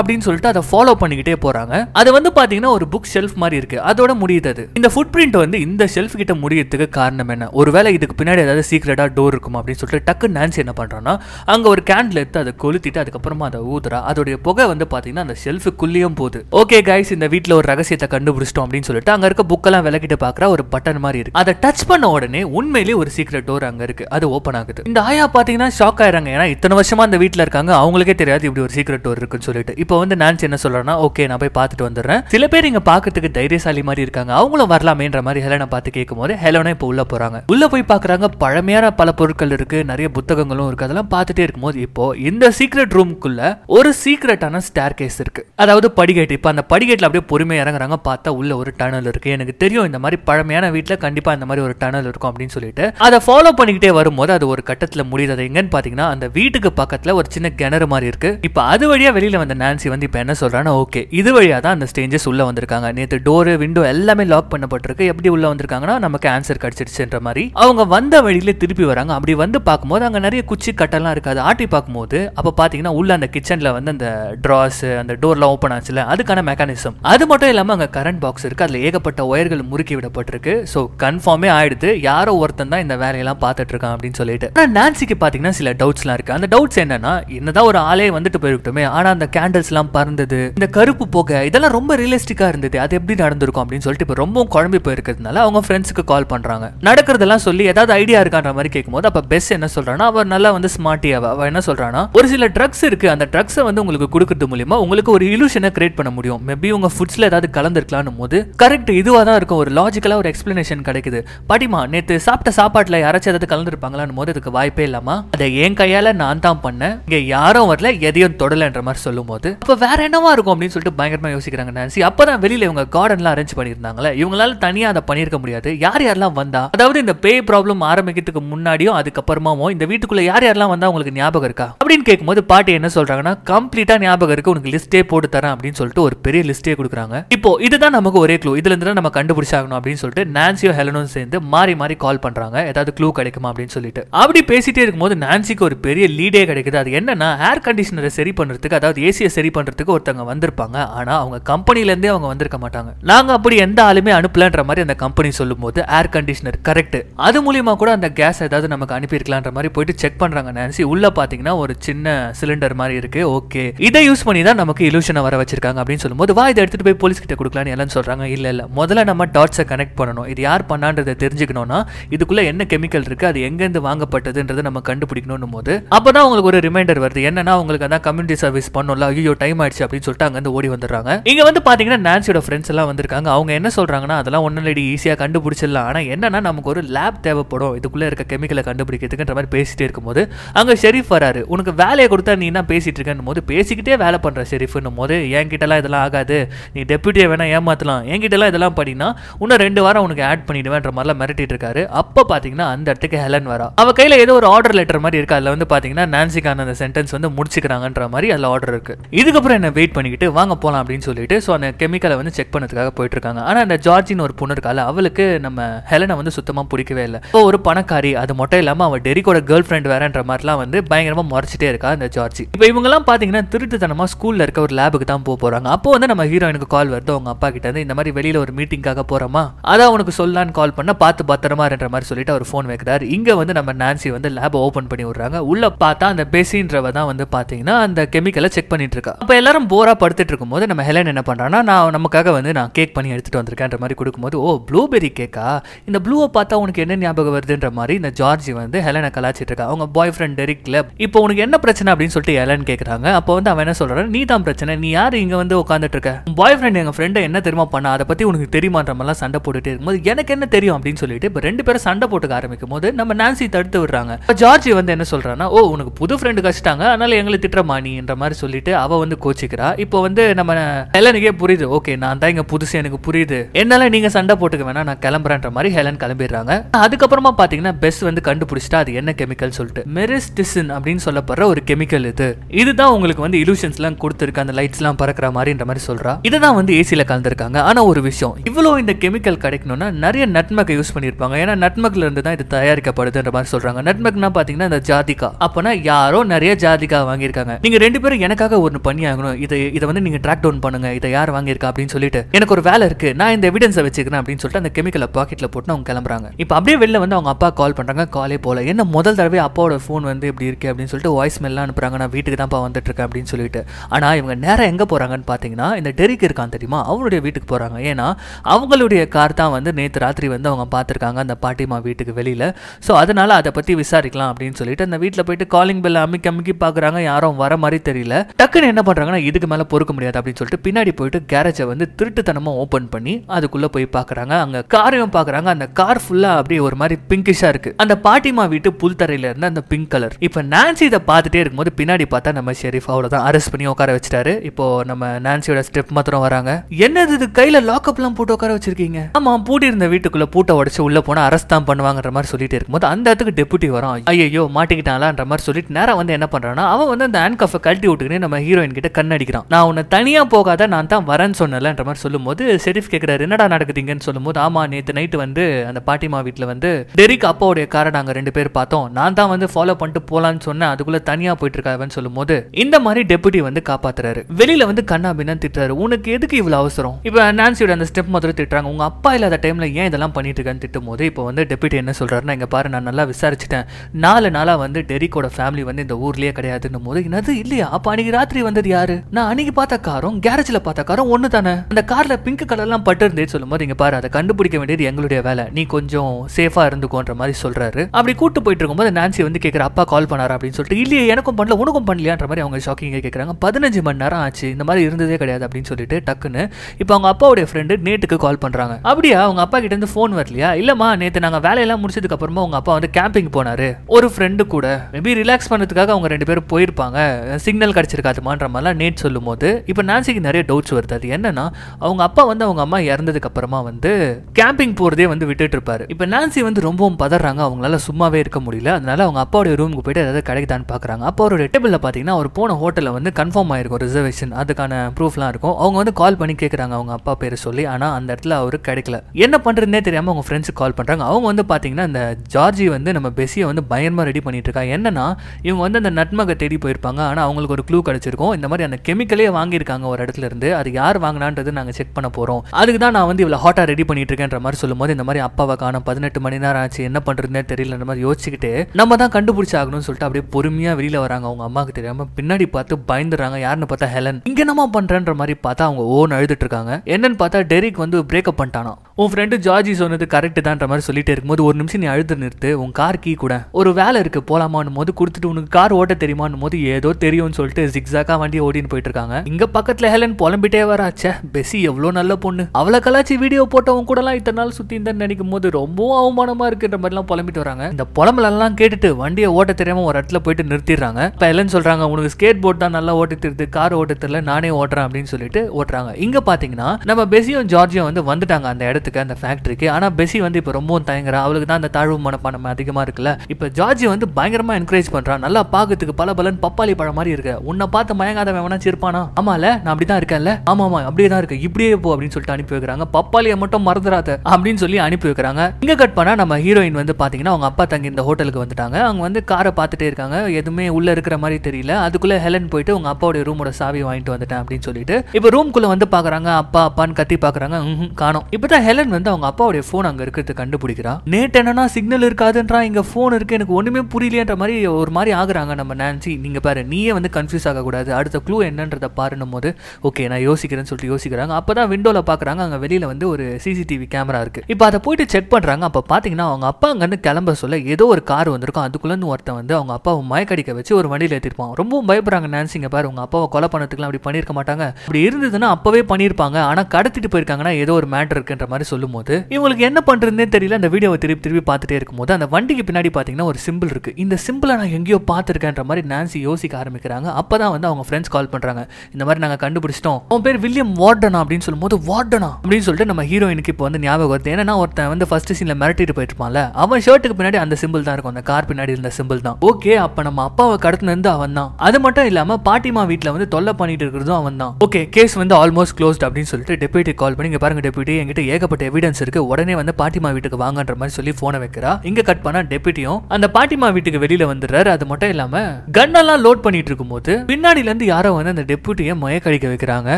அப்படின்னு சொல்லிட்டு அதை ஃபாலோ பண்ணிக்கிட்டே போறாங்க அது வந்து பார்த்தீங்கன்னா ஒரு புக் ஷெல்ஃப் மாதிரி இருக்கு அதோட முடியுது இந்த ஃபுட் பிரிண்ட் அமௌண்ட் வந்து இந்த ஷெல்ஃப் கிட்ட முடியறதுக்கு காரணம் என்ன ஒருவேளை இதுக்கு பின்னாடி ஏதாவது சீக்ரெட்டாக டோர் இருக்குமா அப்படின்னு சொல்லிட்டு டக்கு நான்சி என்ன பண்ணுறோன்னா அங்கே ஒரு கேண்டில் எடுத்து அதை கொளுத்திட்டு அதுக்கப்புறமா அதை ஊதுறா அதோடைய புகை வந்து பார்த்தீங்கன்னா அந்த ஷெல்ஃபுக்குள்ளேயும் போகுது ஓகே கைஸ் இந்த வீட்டில் ஒரு ரகசியத்தை கண்டுபிடிச்சிட்டோம் அப்படின்னு சொல்லிட்டு அங்கே இருக்க புக்கெல்லாம் விளக்கிட்டு பார்க்குற ஒரு பட்டன் மாதிரி இருக்கு அதை டச் பண்ண உடனே உண்மையிலேயே ஒரு சீக்ரெட் டோர் அங்கே இருக்கு அது ஓப்பன் ஆகுது இந்த ஆயா பார்த்தீங்கன்னா ஷாக் ஆயிடுறாங்க ஏன்னா இத்தனை வருஷமா அந்த வீட்டில் இருக்காங்க அவங்களுக்கே தெரியாது இப்படி ஒரு சீக்ரெட் டோர் இருக்குன்னு சொல்லிட்டு இப்போ வந்து நான்சி என்ன சொல்கிறேன்னா ஓகே நான் போய் பார்த்துட்டு வந்துடுறேன் சில பேர் இங்கே பார்க்கறதுக்கு தைரியசாலி மாதிரி இருக்காங்க அவங்களும் வரலாமேன்ற மாதிரி ஹெலனை பார்த்து கேட்கும் போது ஹெலனா இப்போ உள்ள போறாங்க உள்ள போய் பார்க்குறாங்க பழமையான பல பொருட்கள் இருக்கு நிறைய புத்தகங்களும் இருக்கு அதெல்லாம் பார்த்துட்டே இருக்கும்போது இப்போ இந்த சீக்ரெட் ரூம்குள்ள ஒரு சீக்ரெட்டான ஸ்டேர் கேஸ் இருக்கு அதாவது படிக்கட்டு இப்போ அந்த படிக்கட்டில் அப்படியே பொறுமையாக இறங்குறாங்க பார்த்தா உள்ள ஒரு டனல் இருக்கு எனக்கு தெரியும் இந்த மாதிரி பழமையான வீட்டில் கண்டிப்பா இந்த மாதிரி ஒரு டனல் இருக்கும் அப்படின்னு சொல்லிட்டு அதை ஃபாலோ பண்ணிக்கிட்டே வரும்போது அது ஒரு கட்டத்தில் முடியுது எங்கன்னு அந்த வீட்டுக்கு பக்கத்தில் ஒரு சின்ன கிணறு மாதிரி இருக்கு இப்போ அது வழியா வெளியில வந்த நான்சி வந்து இப்போ என்ன சொல்றாங்க ஓகே இது வழியா தான் அந்த ஸ்டேஞ்சஸ் உள்ள வந்திருக்காங்க நேற்று டோரு விண்டோ எல்லாமே லாக் பண்ணப்பட்டிருக்கு எப்படி உள்ள வந்திருக்காங்கன்னா நமக்கு ஆன்சர் கிடைச்சிருச்சுன்ற மாதிரி அவங்க வந்த வழியில திருப்பி வராங்க அப்படி வந்து பார்க்கும்போது அங்கே நிறைய குச்சி கட்டெல்லாம் இருக்காது ஆட்டி பார்க்கும்போது அப்போ பார்த்தீங்கன்னா உள்ள அந்த கிச்சனில் வந்து அந்த ட்ராஸ் அந்த டோர்லாம் ஓப்பன் ஆச்சுல அதுக்கான மெக்கானிசம் அது மட்டும் இல்லாமல் அங்கே கரண்ட் பாக்ஸ் இருக்குது அதில் ஏகப்பட்ட ஒயர்கள் முறுக்கி விடப்பட்டிருக்கு ஸோ கன்ஃபார்மே ஆயிடுது யாரோ ஒருத்தன் தான் இந்த வேலையெல்லாம் பார்த்துட்டு இருக்கான் அப்படின்னு சொல்லிட்டு ஆனால் நான்சிக்கு பார்த்தீங்கன்னா சில டவுட்ஸ்லாம் இருக்குது அந்த டவுட்ஸ் என்னன்னா என்னதான் ஒரு ஆளே வந்துட்டு போயிருக்கட்டுமே ஆனால் அந்த கேண்டில்ஸ்லாம் பறந்தது இந்த கருப்பு போக இதெல்லாம் ரொம்ப ரியலிஸ்டிக்காக இருந்தது அது எப்படி நடந்திருக்கும் அப்படின்னு சொல்லிட்டு இப்போ ரொம்பவும் குழம்பி போயிருக்கு இருக்கிறதுனால அவங்க ஃப்ரெண்ட்ஸுக்கு கால் பண்ணுறாங்க நடக்கிறதெல்லாம் சொல்லி ஏதாவது ஐடியா இருக்கான்ற மாதிரி கேட்கும்போது அப்போ பெஸ் என்ன சொல்கிறான்னா அவர் நல்லா வந்து ஸ்மார்ட்டியாக அவள் என்ன சொல்கிறான்னா ஒரு சில ட்ரக்ஸ் இருக்குது அந்த ட்ரக்ஸை வந்து உங்களுக்கு கொடுக்கறது மூலியமாக உங்களுக்கு ஒரு இலூஷனை கிரியேட் பண்ண முடியும் மேபி உங்கள் ஃபுட்ஸில் ஏதாவது கலந்துருக்கலான்னு போது கரெக்ட் இதுவாக தான் இருக்கும் ஒரு லாஜிக்கலாக ஒரு எக்ஸ்ப்ளனேஷன் கிடைக்குது படிமா நேற்று சாப்பிட்ட சாப்பாட்டில் யாராச்சும் ஏதாவது கலந்துருப்பாங்களான்னு போது அதுக்கு வாய்ப்பே இல்லாமா அதை என் கையால் நான் தான் பண்ணேன் இங்கே யாரும் வரல எதையும் தொடலைன்ற மாதிரி சொல்லும் போது அப்போ வேற என்னவா இருக்கும் அப்படின்னு சொல்லிட்டு பயங்கரமாக யோசிக்கிறாங்க நான்சி அப்போ தான் வெளியில் இவங்க கார்டன்லாம் அரேஞ்ச் பண்ணியிருந்தாங்களே இவங்களால தனியாக அதை பண்ணியிருக்க முடியாது யார் யாரெல்லாம் வந்தா அதாவது இந்த பேய் ப்ராப்ளம் ஆரம்பிக்கிறதுக்கு முன்னாடியும் அதுக்கப்புறமாவும் இந்த வீட்டுக்குள்ள யார் யாரெல்லாம் வந்தா உங்களுக்கு ஞாபகம் இருக்கா அப்படின்னு கேட்கும்போது பாட்டி என்ன சொல்றாங்கன்னா கம்ப்ளீட்டா ஞாபகம் இருக்கு உனக்கு லிஸ்டே போட்டு தரேன் அப்படின்னு சொல்லிட்டு ஒரு பெரிய லிஸ்டே கொடுக்குறாங்க இப்போ இதுதான் நமக்கு ஒரே க்ளூ இதுல இருந்து நம்ம கண்டுபிடிச்சாகணும் அப்படின்னு சொல்லிட்டு நான்சியோ ஹெலனும் சேர்ந்து மாறி மாறி கால் பண்றாங்க ஏதாவது க்ளூ கிடைக்குமா அப்படின்னு சொல்லிட்டு அப்படி பேசிட்டே இருக்கும்போது நான்சிக்கு ஒரு பெரிய லீடே கிடைக்குது அது என்னன்னா ஏர் கண்டிஷனரை சரி பண்றதுக்கு அதாவது ஏசியை சரி பண்றதுக்கு ஒருத்தவங்க வந்திருப்பாங்க ஆனா அவங்க கம்பெனில இருந்தே அவங்க வந்திருக்க மாட்டாங்க நாங்க அப்படி எந்த ஆளுமே அனுப்பலன்ற மாதிரி இந்த கம்பெனி சொல்லும் போது ஏர் கண்டிஷனர் கரெக்ட் அது மூலியமா கூட அந்த கேஸ் ஏதாவது நமக்கு அனுப்பியிருக்கலான்ற மாதிரி போயிட்டு செக் பண்றாங்க நான்சி உள்ள பாத்தீங்கன்னா ஒரு சின்ன சிலிண்டர் மாதிரி இருக்கு ஓகே இதை யூஸ் பண்ணி தான் நமக்கு இலூஷனை வர வச்சிருக்காங்க அப்படின்னு சொல்லும்போது வா இதை எடுத்துட்டு போய் போலீஸ் கிட்ட கொடுக்கலாம்னு எல்லாம் சொல்றாங்க இல்ல இல்ல முதல்ல நம்ம டாட்ஸை கனெக்ட் பண்ணணும் இது யார் பண்ணான்றதை தெரிஞ்சுக்கணும்னா இதுக்குள்ள என்ன கெமிக்கல் இருக்கு அது எங்கேருந்து வாங்கப்பட்டதுன்றதை நம்ம கண்டுபிடிக்கணும் போது அப்பதான் உங்களுக்கு ஒரு ரிமைண்டர் வருது என்னன்னா உங்களுக்கு அதான் கம்யூனிட்டி சர்வீஸ் பண்ணல ஐயோ டைம் ஆயிடுச்சு அப்படின்னு சொல்லிட்டு அங்க ஓடி வந்துடுறாங்க இங்க வந்து பாத்தீங்கன்னா நான்சியோட ஃப்ரெண்ட்ஸ் எல்லாம் வந்திருக்காங்க அவங்க என்ன சொல்றாங்கன்னா அதெல்லாம் ஒன்னும் தேடி ஈஸியாக கண்டுபிடிச்சிடலாம் ஆனால் என்னென்னா நமக்கு ஒரு லேப் தேவைப்படும் இதுக்குள்ளே இருக்க கெமிக்கலை கண்டுபிடிக்கிறதுக்குன்ற மாதிரி பேசிகிட்டே இருக்கும்போது அங்கே ஷெரீஃப் வராரு உனக்கு வேலையை கொடுத்தா நீ என்ன பேசிகிட்டு இருக்கேன்னு போது பேசிக்கிட்டே வேலை பண்ணுற ஷெரீஃப்னும் போது என்கிட்டலாம் இதெல்லாம் ஆகாது நீ டெப்யூட்டியை வேணால் ஏமாற்றலாம் என்கிட்டலாம் இதெல்லாம் பண்ணினா இன்னும் ரெண்டு வாரம் உனக்கு ஆட் பண்ணிடுவேன்ற மாதிரிலாம் மிரட்டிட்டு இருக்காரு அப்போ பார்த்தீங்கன்னா அந்த இடத்துக்கு ஹெலன் வரா அவள் கையில் ஏதோ ஒரு ஆர்டர் லெட்டர் மாதிரி இருக்குது அதில் வந்து பார்த்தீங்கன்னா நான்சிக்கான அந்த சென்டென்ஸ் வந்து முடிச்சுக்கிறாங்கன்ற மாதிரி அதில் ஆர்டர் இருக்குது இதுக்கப்புறம் என்ன வெயிட் பண்ணிக்கிட்டு வாங்க போகலாம் அப்படின்னு சொல்லிட்டு ஸோ அந்த கெமிக்கலை வந்து செக் பண்ணதுக்காக போயிட்டு இருக்காங்க ஆனால் அந்த ஜார்ஜின் ஒரு பொண்ணு இருக்கால அவளுக்கு நம்ம ஹெலனை வந்து சுத்தமாக பிடிக்கவே இல்லை இப்போ ஒரு பணக்காரி அது மட்டும் இல்லாமல் அவள் டெரிக்கோட கேர்ள் ஃப்ரெண்ட் வேறன்ற மாதிரிலாம் வந்து பயங்கரமாக முறைச்சிட்டே இருக்கா அந்த ஜார்ஜி இப்போ இவங்கெல்லாம் பார்த்தீங்கன்னா திருட்டுத்தனமாக ஸ்கூலில் இருக்க ஒரு லேபுக்கு தான் போக போகிறாங்க அப்போ வந்து நம்ம ஹீரோயினுக்கு கால் வருது அவங்க அப்பா கிட்ட வந்து இந்த மாதிரி வெளியில் ஒரு மீட்டிங்காக போகிறோமா அதை அவனுக்கு சொல்லான்னு கால் பண்ணால் பார்த்து பத்திரமா இருன்ற மாதிரி சொல்லிட்டு அவர் ஃபோன் வைக்கிறார் இங்கே வந்து நம்ம நான்சி வந்து லேபை ஓப்பன் பண்ணி விடுறாங்க உள்ளே பார்த்தா அந்த பெசின்றவ தான் வந்து பார்த்தீங்கன்னா அந்த கெமிக்கலை செக் பண்ணிட்டு இருக்கா அப்போ எல்லாரும் போராக படுத்துட்டு இருக்கும்போது நம்ம ஹெலன் என்ன பண்ணுறான்னா நான் நமக்காக வந்து நான் கேக் பண்ணி எடுத்துகிட்டு வந்திருக்கேன்ற மாதிரி கொடுக்கும்போது ஓ ப்ளூபெரி கேக்கா இந்த ப்ளூவை பார்த்தா உனக்கு என்ன ஞாபகம் வருதுன்ற மாதிரி இந்த ஜார்ஜி வந்து ஹெலனை கலாச்சிட்டு இருக்கா அவங்க பாய் ஃப்ரெண்ட் டெரிக்ல இப்போ உனக்கு என்ன பிரச்சனை அப்படின்னு சொல்லிட்டு ஹெலன் கேட்குறாங்க அப்போ வந்து அவன் என்ன சொல்கிறான் நீ தான் பிரச்சனை நீ யார் இங்கே வந்து உட்காந்துட்டு இருக்க பாய் ஃப்ரெண்ட் எங்கள் ஃப்ரெண்டை என்ன தெரியுமா பண்ண அதை பற்றி உனக்கு தெரியுமான்ற மாதிரிலாம் சண்டை போட்டுட்டே இருக்கும்போது எனக்கு என்ன தெரியும் அப்படின்னு சொல்லிட்டு இப்போ ரெண்டு பேரும் சண்டை போட்டுக்க ஆரம்பிக்கும் போது நம்ம நான்சி தடுத்து விடுறாங்க ஜார்ஜ் வந்து என்ன சொல்றான்னா ஓ உனக்கு புது ஃப்ரெண்டு கஷ்டாங்க அதனால எங்களை திட்டுறமா நீன்ற மாதிரி சொல்லிட்டு அவ வந்து கோச்சிக்கிறா இப்போ வந்து நம்ம ஹெலனுக்கே புரியுது ஓகே நான் தான் இங்க புதுசு எனக்கு புரியுது என்னால நீங்க சண்டை போட்டுக்க வேணாம் நான் கிளம்புறேன்ற மாதிரி ஹெலன் கிளம்பிடுறாங்க அதுக்கப்புறமா பாத்தீங்கன்னா பெஸ் வந்து கண்டுபிடிச்சிட்டா அது என்ன கெமிக்கல் சொல்லிட்டு மெரிஸ்டிசின் அப்படின்னு சொல்லப்படுற ஒரு கெமிக்கல் இது இதுதான் உங்களுக்கு வந்து எல்லாம் கொடுத்துருக்கு அந்த லைட்ஸ்லாம் பறக்கிற மாதிரின்ற மாதிரி சொல்றா இதுதான் வந்து ஏசியில கலந்துருக்காங்க ஆனால் ஒரு விஷயம் இவ்வளோ இந்த கெமிக்கல் கிடைக்கணும்னா நிறைய நட்மக்கை யூஸ் பண்ணியிருப்பாங்க ஏன்னா நட்மக்ல இருந்து தான் இது தயாரிக்கப்படுதுன்ற மாதிரி சொல்றாங்க நட்மக்னா பார்த்தீங்கன்னா இந்த ஜாதிகா அப்பனா யாரோ நிறைய ஜாதிகா வாங்கியிருக்காங்க நீங்கள் ரெண்டு பேரும் எனக்காக ஒன்று பண்ணி ஆகணும் இதை இதை வந்து நீங்கள் ட்ராக் டவுன் பண்ணுங்க இதை யார் வாங்கியிருக்கா அப்படின்னு சொல்லிட்டு எனக்கு ஒரு வேலை இருக்குது நான் இந்த எவிடன்ஸை வச்சுக்கிறேன் அப்படின்னு சொல்லிட்டு அந்த கெமிக்கலை பாக்கெட்டில் போட்டு அவங்க கிளம்புறாங்க இப்போ அப்படியே வெளில வந்து அவங்க அப்பா கால் பண்ணுறாங்க காலே போல என்ன முதல் தடவை அப்பாவோட ஃபோன் வந்து எப்படி இருக்குது அப்படின்னு சொல்லிட்டு வாய்ஸ் மெல்லாம் அனுப்புறாங்க நான் வீட்டுக்கு தான்ப்பா வந்துட்டு இருக்கேன் அப்படின்னு சொல்லிட்டு ஆனால் இவங்க நேரம் எங்கே போகிறாங்கன்னு பார்த்தீங்கன்னா இந்த டெரிக் இருக்கான் தெரியுமா அவருடைய வீட்டுக்கு போகிறாங்க ஏன்னா அவங்களுடைய கார் தான் வந்து நேற்று ராத்திரி வந்து அவங்க பார்த்துருக்காங்க அந்த பாட்டிமா வீட்டுக்கு வெளியில் ஸோ அதனால் அதை பற்றி விசாரிக்கலாம் அப்படின்னு சொல்லிட்டு அந்த வீட்டில் போயிட்டு காலிங் பெல் அமைக்க அமைக்கி பார்க்குறாங்க யாரும் வர மாதிரி தெரியல டக்குன்னு என்ன பண்ணுறாங்கன்னா இதுக்கு மேலே பொறுக்க முடியாது அப்படின்னு சொல்லிட்டு பின்னாடி போயிட்டு கேரேஜை வந்து திருட்டுத்தனமாக ஓப்பன் பண்ணி அதுக்குள்ளே போய் பார்க்குறாங்க பார்க்குறாங்க அங்கே காரையும் பார்க்குறாங்க அந்த கார் ஃபுல்லாக அப்படியே ஒரு மாதிரி பிங்கிஷாக இருக்கு அந்த பாட்டிமா வீட்டு புல்தரையில இருந்து அந்த பிங்க் கலர் இப்போ நான்சி இதை பார்த்துட்டே இருக்கும்போது பின்னாடி பார்த்தா நம்ம ஷெரீஃப் அவ்வளோதான் அரெஸ்ட் பண்ணி உட்கார வச்சிட்டாரு இப்போ நம்ம நான்சியோட ஸ்டெப் மாத்திரம் வராங்க என்னது இது கையில் லாக்அப்லாம் போட்டு உட்கார வச்சிருக்கீங்க ஆமாம் பூட்டி இருந்த வீட்டுக்குள்ளே பூட்டை உடச்சி உள்ளே போனால் அரெஸ்ட் தான் பண்ணுவாங்கன்ற மாதிரி சொல்லிட்டு இருக்கும்போது அந்த இடத்துக்கு டெபுட்டி வரும் ஐயோ மாட்டிக்கிட்டாங்களான்ற மாதிரி சொல்லிட்டு நேரம் வந்து என்ன பண்ணுறான்னா அவன் வந்து அந்த ஹேண்ட் கஃபை கழட்டி விட்டுக்கினே நம்ம ஹீரோயின் கிட்ட கண்ணடிக்கிறான் நான் உன்னை தனியாக போகாத நான் தான் வரேன்னு சொன்னலன்ற மாதிரி சொல்லும்போது ஷெரீஃப் கேட்குறாரு என்னடா நடக்குதுங்கன்னு சொல்லும்போது ஆமா நேற்று நைட்டு வந்து அந்த பாட்டிமா வீட்டில் வந்து டெரிக் அப்பாவுடைய காரை நாங்கள் ரெண்டு பேர் பார்த்தோம் நான் தான் வந்து ஃபாலோ பண்ணிட்டு போகலான்னு சொன்னேன் அதுக்குள்ளே தனியாக போயிட்டு இருக்காவன்னு சொல்லும்போது இந்த மாதிரி டெபுட்டி வந்து காப்பாத்துறாரு வெளியில வந்து கண்ணா திட்டுறாரு உனக்கு எதுக்கு இவ்வளவு அவசரம் இப்போ நான்சியோட அந்த ஸ்டெப் மாதிரி திட்டுறாங்க உங்க அப்பா இல்லாத டைம்ல ஏன் இதெல்லாம் பண்ணிட்டு இருக்கான்னு திட்டும் போது இப்போ வந்து டெபுட்டி என்ன சொல்றாருன்னா இங்க பாரு நான் நல்லா விசாரிச்சுட்டேன் நாலு நாளா வந்து டெரிக்கோட ஃபேமிலி வந்து இந்த ஊர்லயே கிடையாதுன்னு போது என்னது இல்லையா அப்ப அன்னைக்கு ராத்திரி வந்தது யாரு நான் அன்னைக்கு பார்த்த காரும் கேரேஜ்ல பார்த்த காரும் ஒண்ணு தானே அந்த கார்ல பிங்க் கலர்லாம் பட்டு இருந்தே சொல்லும் போது இங்க பாரு சார் அதை கண்டுபிடிக்க வேண்டியது எங்களுடைய வேலை நீ கொஞ்சம் சேஃபா இருந்துக்கோன்ற மாதிரி சொல்றாரு அப்படி கூட்டு போயிட்டு இருக்கும்போது நான்சி வந்து கேட்குற அப்பா கால் பண்ணாரு அப்படின்னு சொல்லிட்டு இல்லையே எனக்கும் பண்ணல உனக்கும் பண்ணலையான்ற மாதிரி அவங்க ஷாக்கிங்க கேட்குறாங்க பதினஞ்சு மணி நேரம் ஆச்சு இந்த மாதிரி இருந்ததே கிடையாது அப்படின்னு சொல்லிட்டு டக்குன்னு இப்போ அவங்க அப்பாவுடைய ஃப்ரெண்டு நேட்டுக்கு கால் பண்றாங்க அப்படியா அவங்க அப்பா கிட்ட இருந்து ஃபோன் வரலையா இல்லம்மா நேற்று நாங்கள் வேலையெல்லாம் முடிச்சதுக்கு அப்புறமா அவங்க அப்பா வந்து கேம்பிங் போனாரு ஒரு ஃப்ரெண்டு கூட மேபி ரிலாக்ஸ் பண்ணதுக்காக அவங்க ரெண்டு பேரும் போயிருப்பாங்க சிக்னல் கிடைச்சிருக்காதுமான்ற மாதிரிலாம் நேட் சொல்லும் போது இப்போ நான்சிக்கு நிறைய டவுட்ஸ் வருது அது என்னன்னா அவங்க அப்பா வந்து அவங்க அம்மா இறந்ததுக்கு அப்புறமா வந்து வந்து கேம்பிங் போகிறதே வந்து விட்டுட்டு இருப்பாரு இப்போ நான்சி வந்து ரொம்பவும் பதறாங்க அவங்களால சும்மாவே இருக்க முடியல அதனால அவங்க அப்பாவுடைய ரூமுக்கு போயிட்டு ஏதாவது கிடைக்குதான்னு பார்க்குறாங்க அப்போ அவருடைய டேபிள்ல பார்த்தீங்கன்னா அவர் போன ஹோட்டலில் வந்து கன்ஃபார்ம் ஆயிருக்கும் ரிசர்வேஷன் அதுக்கான ப்ரூஃப்லாம் இருக்கும் அவங்க வந்து கால் பண்ணி கேட்குறாங்க அவங்க அப்பா பேர் சொல்லி ஆனால் அந்த இடத்துல அவரு கிடைக்கல என்ன பண்றதுனே தெரியாமல் அவங்க ஃப்ரெண்ட்ஸ் கால் பண்ணுறாங்க அவங்க வந்து பார்த்தீங்கன்னா இந்த ஜார்ஜி வந்து நம்ம பெஸியை வந்து பயங்கரமாக ரெடி பண்ணிட்டு இருக்கா என்னன்னா இவங்க வந்து அந்த நட்மகை தேடி போயிருப்பாங்க ஆனால் அவங்களுக்கு ஒரு க்ளூ கிடச்சிருக்கும் இந்த மாதிரி அந்த கெமிக்கலே வாங்கியிருக்காங்க ஒரு இடத்துல இருந்து அது யார் வாங்கினான்றது நாங்கள் செக் பண்ண போறோம் அதுக்கு தான் நான் வந்து இவ்வளோ ஹாட்டாக ரெடி பண்ணிகிட்ருக்கேன்ற மாதிரி சொல்லும்போது இந்த மாதிரி அப்பாவை காணும் பதினெட்டு மணி நேரம் ஆச்சு என்ன பண்றதுன்னு தெரியலன்ற மாதிரி யோசிச்சுக்கிட்டு நம்ம தான் கண்டுபிடிச்சாகணும்னு சொல்லிட்டு அப்படியே பொறுமையா வெளியில வராங்க அவங்க அம்மாவுக்கு தெரியாம பின்னாடி பார்த்து பயந்துறாங்க யாருன்னு பார்த்தா ஹெலன் இங்க என்னமா பண்ணுறன்ற மாதிரி பார்த்தா அவங்க ஓன் அழுதுட்ருக்காங்க என்னன்னு பார்த்தா டெரிக் வந்து பிரேக்அப் பண்ணிட்டானா உன் ஃப்ரெண்டு ஜார்ஜி சொன்னது கரெக்டு தான்ற மாதிரி சொல்லிட்டு இருக்கும்போது ஒரு நிமிஷம் நீ அழுது நிறுத்து உன் கார் கீ கூட ஒரு வேலை இருக்கு போலாமான்னு போது கொடுத்துட்டு உனக்கு கார் ஓட்ட தெரியுமான்னு போது ஏதோ தெரியும்னு சொல்லிட்டு ஜிக்ஸாக்கா வண்டி ஓடின்னு போயிட்டு இருக்காங்க இங்க பக்கத்துல ஹெலன் புலம்பிட்டே வராச்சே பெஸி எவ்வளவு நல்ல பொண்ணு அவளை கலாச்சி வீடியோ போட்டு ஏகப்பட்டவங்க கூடலாம் இத்தனை நாள் சுற்றி இருந்தேன்னு நினைக்கும் போது ரொம்பவும் அவமானமாக இருக்குன்ற மாதிரிலாம் புலம்பிட்டு வராங்க இந்த புலம்பலெல்லாம் கேட்டுட்டு வண்டியை ஓட்ட தெரியாமல் ஒரு இடத்துல போயிட்டு நிறுத்திடுறாங்க இப்போ இல்லைன்னு சொல்கிறாங்க உனக்கு ஸ்கேட் போர்ட் தான் நல்லா ஓட்ட தெரியுது கார் ஓட்ட தெரியல நானே ஓட்டுறேன் அப்படின்னு சொல்லிட்டு ஓட்டுறாங்க இங்கே பார்த்தீங்கன்னா நம்ம பெஸியும் ஜார்ஜியும் வந்து வந்துட்டாங்க அந்த இடத்துக்கு அந்த ஃபேக்ட்ரிக்கு ஆனால் பெஸி வந்து இப்போ ரொம்பவும் தயங்குறா அவளுக்கு தான் அந்த தாழ்வு மனப்பான அதிகமாக இருக்குல்ல இப்போ ஜார்ஜி வந்து பயங்கரமாக என்கரேஜ் பண்ணுறான் நல்லா பார்க்கறதுக்கு பல பலன் பப்பாளி பழம் மாதிரி இருக்கு உன்னை பார்த்து மயங்காதவன் வேணா சிரிப்பானா ஆமால நான் அப்படி தான் இருக்கேன்ல ஆமா ஆமாம் அப்படியே தான் இருக்கு இப்படியே போ அப்படின்னு சொல்லிட்டு அனுப்பி வைக்கிறாங்க பப்பாளியை மட்டும் மறந்துடாத அப்படின்னு சொல்லி அனுப்பி வைக்கிறாங்க இங்க கட் பண்ணா நம்ம ஹீரோயின் வந்து பாத்தீங்கன்னா அவங்க அப்பா தங்கி இந்த ஹோட்டலுக்கு வந்துட்டாங்க அவங்க வந்து காரை பார்த்துட்டே இருக்காங்க எதுவுமே உள்ள இருக்கிற மாதிரி தெரியல அதுக்குள்ள ஹெலன் போயிட்டு உங்க அப்பாவுடைய ரூமோட சாவி வாங்கிட்டு வந்துட்டேன் அப்படின்னு சொல்லிட்டு இப்போ குள்ள வந்து பாக்குறாங்க அப்பா அப்பான்னு கத்தி பாக்குறாங்க காணும் இப்பதான் ஹெலன் வந்து அவங்க அப்பாவுடைய போன் அங்க இருக்கிறது கண்டுபிடிக்கிறா நேட் என்னன்னா சிக்னல் இருக்காதுன்றா இங்க போன் இருக்கு எனக்கு ஒண்ணுமே புரியலையன்ற மாதிரி ஒரு மாதிரி ஆகுறாங்க நம்ம நான்சி நீங்க பாரு நீயே வந்து கன்ஃபியூஸ் ஆகக்கூடாது அடுத்த க்ளூ என்னன்றதை பாருன்னும் போது ஓகே நான் யோசிக்கிறேன்னு சொல்லிட்டு யோசிக்கிறாங்க அப்பதான் விண்டோல பாக்குறாங்க அங்க வெளியில வந்து ஒரு சிசிடிவி கேமரா இருக்கு இப்போ அதை போயிட்டு செக் பண்றாங்க அப்போ பார்த்தீங்கன்னா அவங்க அப்பா அங்கன்னு கிளம்ப சொல்ல ஏதோ ஒரு கார் வந்திருக்கும் இருந்து ஒருத்தன் வந்து அவங்க அப்பாவை மயக்கடிக்க வச்சு ஒரு வண்டியில் ஏற்றிருப்பான் ரொம்பவும் பயப்படுறாங்க நான்சிங்க பாரு உங்க அப்பாவை கொலை பண்ணதுக்குலாம் அப்படி பண்ணிருக்க மாட்டாங்க அப்படி இருந்ததுன்னா அப்பவே பண்ணியிருப்பாங்க ஆனா கடத்திட்டு போயிருக்காங்கன்னா ஏதோ ஒரு மேட்டர் இருக்குன்ற மாதிரி சொல்லும் போது இவங்களுக்கு என்ன பண்றதுன்னே தெரியல அந்த வீடியோவை திருப்பி திருப்பி பார்த்துட்டே இருக்கும்போது அந்த வண்டிக்கு பின்னாடி பார்த்தீங்கன்னா ஒரு சிம்பிள் இருக்கு இந்த சிம்பிளை நான் எங்கேயோ பார்த்துருக்கேன்ற மாதிரி நான்சி யோசிக்க ஆரம்பிக்கிறாங்க அப்பதான் வந்து அவங்க ஃப்ரெண்ட்ஸ் கால் பண்றாங்க இந்த மாதிரி நாங்க கண்டுபிடிச்சிட்டோம் அவன் பேர் வில்லியம் வார்டனா அப்படின்னு சொல்லும்போது வார்டனா அப்படின்னு சொல்லிட்டு நம்ம ஹீரோ ஹீரோயினுக்கு இப்போ வந்து ஞாபகம் வருது ஏன்னா ஒருத்தன் வந்து ஃபர்ஸ்ட் சீனில் மிரட்டிட்டு போயிட்டுருப்பான்ல அவன் ஷர்ட்டுக்கு பின்னாடி அந்த சிம்பிள் தான் இருக்கும் அந்த கார் பின்னாடி இருந்த சிம்பிள் தான் ஓகே அப்ப நம்ம அப்பாவை கடத்தினது அவன் தான் அது மட்டும் இல்லாம பாட்டிமா வீட்டில் வந்து தொல்லை பண்ணிட்டு இருக்கிறதும் அவன் தான் ஓகே கேஸ் வந்து ஆல்மோஸ்ட் க்ளோஸ்ட் அப்படின்னு சொல்லிட்டு டெபியூட்டி கால் பண்ணி இங்க பாருங்க டெபியூட்டி எங்கிட்ட ஏகப்பட்ட எவிடன்ஸ் இருக்கு உடனே வந்து பாட்டிமா வீட்டுக்கு வாங்கன்ற மாதிரி சொல்லி போன வைக்கிறா இங்க கட் பண்ணா டெபியூட்டியும் அந்த பாட்டிமா வீட்டுக்கு வெளியில வந்துடுறாரு அது மட்டும் இல்லாம கன்னெல்லாம் லோட் பண்ணிட்டு இருக்கும் போது பின்னாடில இருந்து யாரோ வந்து அந்த டெபியூட்டியை மயக்கடிக்க வைக்கிறாங்க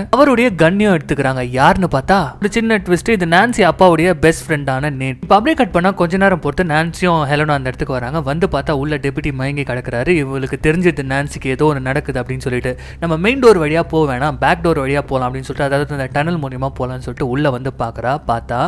அவருடைய கன்னியம் எடுத்துக்கிறாங்க யாருன்னு பார்த்தா ஒரு சின்ன ட்விஸ்ட் இது நான்சி அப்பாவுடைய பெஸ்ட் ஃப்ரெண்டான நேட் இப்போ அப்படியே கட் பண்ணால் கொஞ்ச நேரம் பொறுத்து நான்சியும் ஹெலனும் அந்த இடத்துக்கு வராங்க வந்து பார்த்தா உள்ள டெபுட்டி மயங்கி கிடக்கிறாரு இவங்களுக்கு தெரிஞ்சது நான்சிக்கு ஏதோ ஒன்று நடக்குது அப்படின்னு சொல்லிட்டு நம்ம மெயின் டோர் வழியாக போக வேணாம் பேக் டோர் வழியாக போகலாம் அப்படின்னு சொல்லிட்டு அதாவது அந்த டனல் மூலியமாக போகலான்னு சொல்லிட்டு உள்ளே வந்து பார்க்குறா பார்த்தா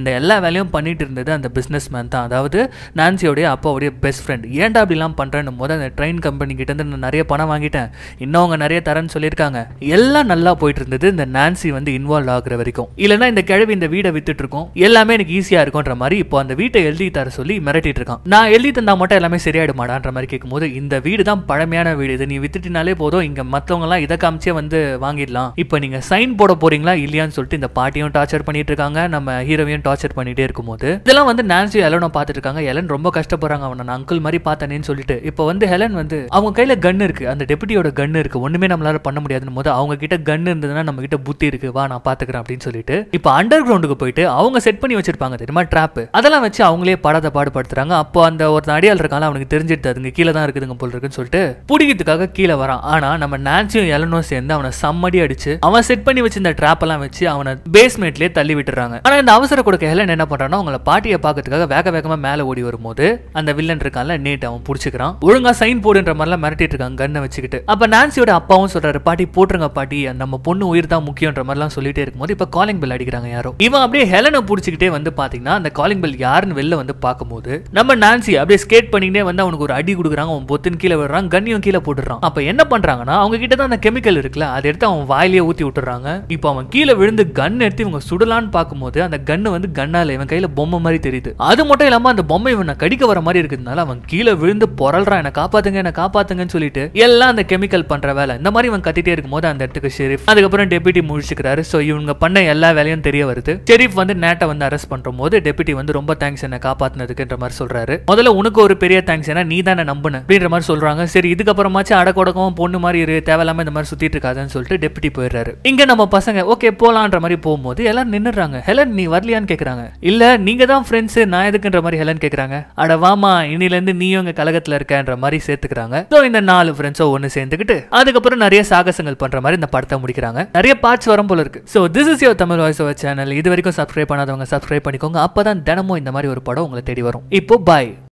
இந்த எல்லா வேலையும் பண்ணிட்டு இருந்தது அந்த பிஸ்னஸ் மேன் தான் அதாவது நான்சியோடைய அப்பாவுடைய பெஸ்ட் ஃப்ரெண்ட் ஏன்டா அப்படிலாம் பண்ணுறேன்னு போது அந்த ட்ரெயின் கம்பெனி கிட்டேருந்து நான் நிறைய பணம் வாங்கிட்டேன் இன்னும் அவங்க நிறைய தரேன்னு சொல்லியிருக்காங்க எல்லாம் நல்லா போயிட்டு இருந்தது இந்த நான்சி வந்து இன்வால்வ் ஆகுற வரைக்கும் இல்லைனா இந்த கிழவி இந்த வீடை வித்துட்ருக்கோம் எல்லாமே எனக்கு ஈஸியா இருக்கும்ன்ற மாதிரி இப்போ அந்த வீட்டை எழுதி தர சொல்லி மிரட்டிட்டு இருக்கான் நான் எழுதி தந்தா மட்டும் எல்லாமே சரியாயிடுமாடான்ற மாதிரி கேட்கும்போது இந்த வீடு தான் பழமையான வீடு இது நீ வித்துட்டினாலே போதும் மத்தவங்க மற்றவங்கலாம் இதை காமிச்சே வந்து வாங்கிடலாம் இப்போ நீங்க சைன் போட போறீங்களா இல்லையான்னு சொல்லிட்டு இந்த பாட்டியும் டார்ச்சர் பண்ணிட்டு இருக்காங்க நம்ம ஹீரோவையும் டார்ச்சர் பண்ணிட்டே இருக்கும்போது இதெல்லாம் வந்து நான்சி எலனோ பார்த்துட்டு இருக்காங்க எலன் ரொம்ப கஷ்டப்படுறாங்க அவனை அங்கிள் மாதிரி பார்த்தனேன்னு சொல்லிட்டு இப்போ வந்து ஹெலன் வந்து அவங்க கையில கன் இருக்கு அந்த டெபுட்டியோட கன் இருக்கு ஒண்ணுமே நம்மளால பண்ண முடியாதுன்னு போது அவங்க கிட்ட கன் இருந்ததுன்னா நம்ம கிட்ட புத்தி இருக்கு வா நான் பாத்துக்கிறேன் அப்படின்னு சொல்லிட்டு இப்போ அண்டர் கிரவுண்ட் ரோடுக்கு போயிட்டு அவங்க செட் பண்ணி வச்சிருப்பாங்க தெரியுமா ட்ராப் அதெல்லாம் வச்சு அவங்களே படாத பாடுபடுத்துறாங்க அப்போ அந்த ஒரு அடியால் இருக்கால அவனுக்கு தெரிஞ்சிட்டு அதுங்க கீழே தான் இருக்குதுங்க போல் இருக்குன்னு சொல்லிட்டு பிடிக்கிறதுக்காக கீழே வரான் ஆனா நம்ம நான்சியும் எலனும் சேர்ந்து அவனை சம்மடி அடிச்சு அவன் செட் பண்ணி வச்சிருந்த ட்ராப் எல்லாம் வச்சு அவனை பேஸ்மெண்ட்லேயே தள்ளி விட்டுறாங்க ஆனா இந்த அவசர கொடுக்க ஹெலன் என்ன பண்றான்னா அவங்கள பாட்டியை பார்க்கறதுக்காக வேக வேகமா மேல ஓடி வரும்போது அந்த வில்லன் இருக்கால நேட்டு அவன் பிடிச்சிக்கிறான் ஒழுங்கா சைன் போடுன்ற மாதிரிலாம் மிரட்டிட்டு இருக்காங்க கண்ணை வச்சுக்கிட்டு அப்ப நான்சியோட அப்பாவும் சொல்றாரு பாட்டி போட்டுருங்க பாட்டி நம்ம பொண்ணு உயிர் தான் முக்கியன்ற மாதிரிலாம் சொல்லிட்டே இருக்கும்போது இப்ப காலிங் பில் அடிக்கிறாங்க யாரும் இவன் இவன் அப்படியே ஹெலனை பிடிச்சிக்கிட்டே வந்து பார்த்தீங்கன்னா அந்த காலிங் பெல் யாருன்னு வெளில வந்து பார்க்கும்போது நம்ம நான்சி அப்படியே ஸ்கேட் பண்ணிக்கிட்டே வந்து அவனுக்கு ஒரு அடி கொடுக்குறாங்க அவன் பொத்துன்னு கீழே விடுறான் கண்ணியும் கீழே போட்டுறான் அப்போ என்ன பண்ணுறாங்கன்னா அவங்க கிட்ட தான் அந்த கெமிக்கல் இருக்குல்ல அதை எடுத்து அவன் வாயிலேயே ஊற்றி விட்டுறாங்க இப்போ அவன் கீழே விழுந்து கன் எடுத்து இவங்க சுடலான்னு பார்க்கும்போது அந்த கன்று வந்து கண்ணால் இவன் கையில் பொம்மை மாதிரி தெரியுது அது மட்டும் இல்லாமல் அந்த பொம்மை இவனை கடிக்க வர மாதிரி இருக்கிறதுனால அவன் கீழே விழுந்து பொறல்றான் என்னை காப்பாத்துங்க என்னை காப்பாத்துங்கன்னு சொல்லிட்டு எல்லாம் அந்த கெமிக்கல் பண்ணுற வேலை இந்த மாதிரி இவன் கத்திட்டே இருக்கும்போது அந்த இடத்துக்கு ஷெரீஃப் அதுக்கப்புறம் டெபியூட்டி முடிச்சுக்கிறாரு ஸோ இவங்க பண்ண எல்லா வேலையும் தெரிய வருது செரிப் வந்து நேட்டை வந்து அரெஸ்ட் பண்ணுற போது டெபியூட்டி வந்து ரொம்ப தேங்க்ஸ் என்ன காப்பாத்தினதுக்குன்ற மாதிரி சொல்றாரு முதல்ல உனக்கு ஒரு பெரிய தேங்க்ஸ் ஏன்னா நீ தானே நம்பின அப்படின்ற மாதிரி சொல்றாங்க சரி இதுக்கப்புறமாச்சும் அடக்கொடக்கம் பொண்ணு மாதிரி இரு தேவையில்லாம இந்த மாதிரி சுத்திட்டு இருக்காதுன்னு சொல்லிட்டு டெபியூட்டி போயிடுறாரு இங்க நம்ம பசங்க ஓகே போலான்ற மாதிரி போகும்போது எல்லாரும் நின்றுறாங்க ஹெலன் நீ வரலையான்னு கேக்குறாங்க இல்ல நீங்க தான் ஃப்ரெண்ட்ஸ் நான் எதுக்குன்ற மாதிரி ஹெலன் கேக்குறாங்க அட வாமா இன்னில இருந்து நீயும் எங்க கழகத்துல இருக்கன்ற மாதிரி சேர்த்துக்கிறாங்க ஸோ இந்த நாலு ஃப்ரெண்ட்ஸோ ஒன்னு சேர்ந்துக்கிட்டு அதுக்கப்புறம் நிறைய சாகசங்கள் பண்ற மாதிரி இந்த படத்தை முடிக்கிறாங்க நிறைய பார்ட்ஸ் வரும் போல இருக்கு so this is your Tamil voice channel இது இது வரைக்கும் சப்ஸ்கிரைப் பண்ணாதவங்க சப்ஸ்கிரைப் பண்ணிக்கோங்க அப்போ தான் தினமும் இந்த மாதிரி ஒரு படம் உங்களை தேடி வரும் இப்போ பாய்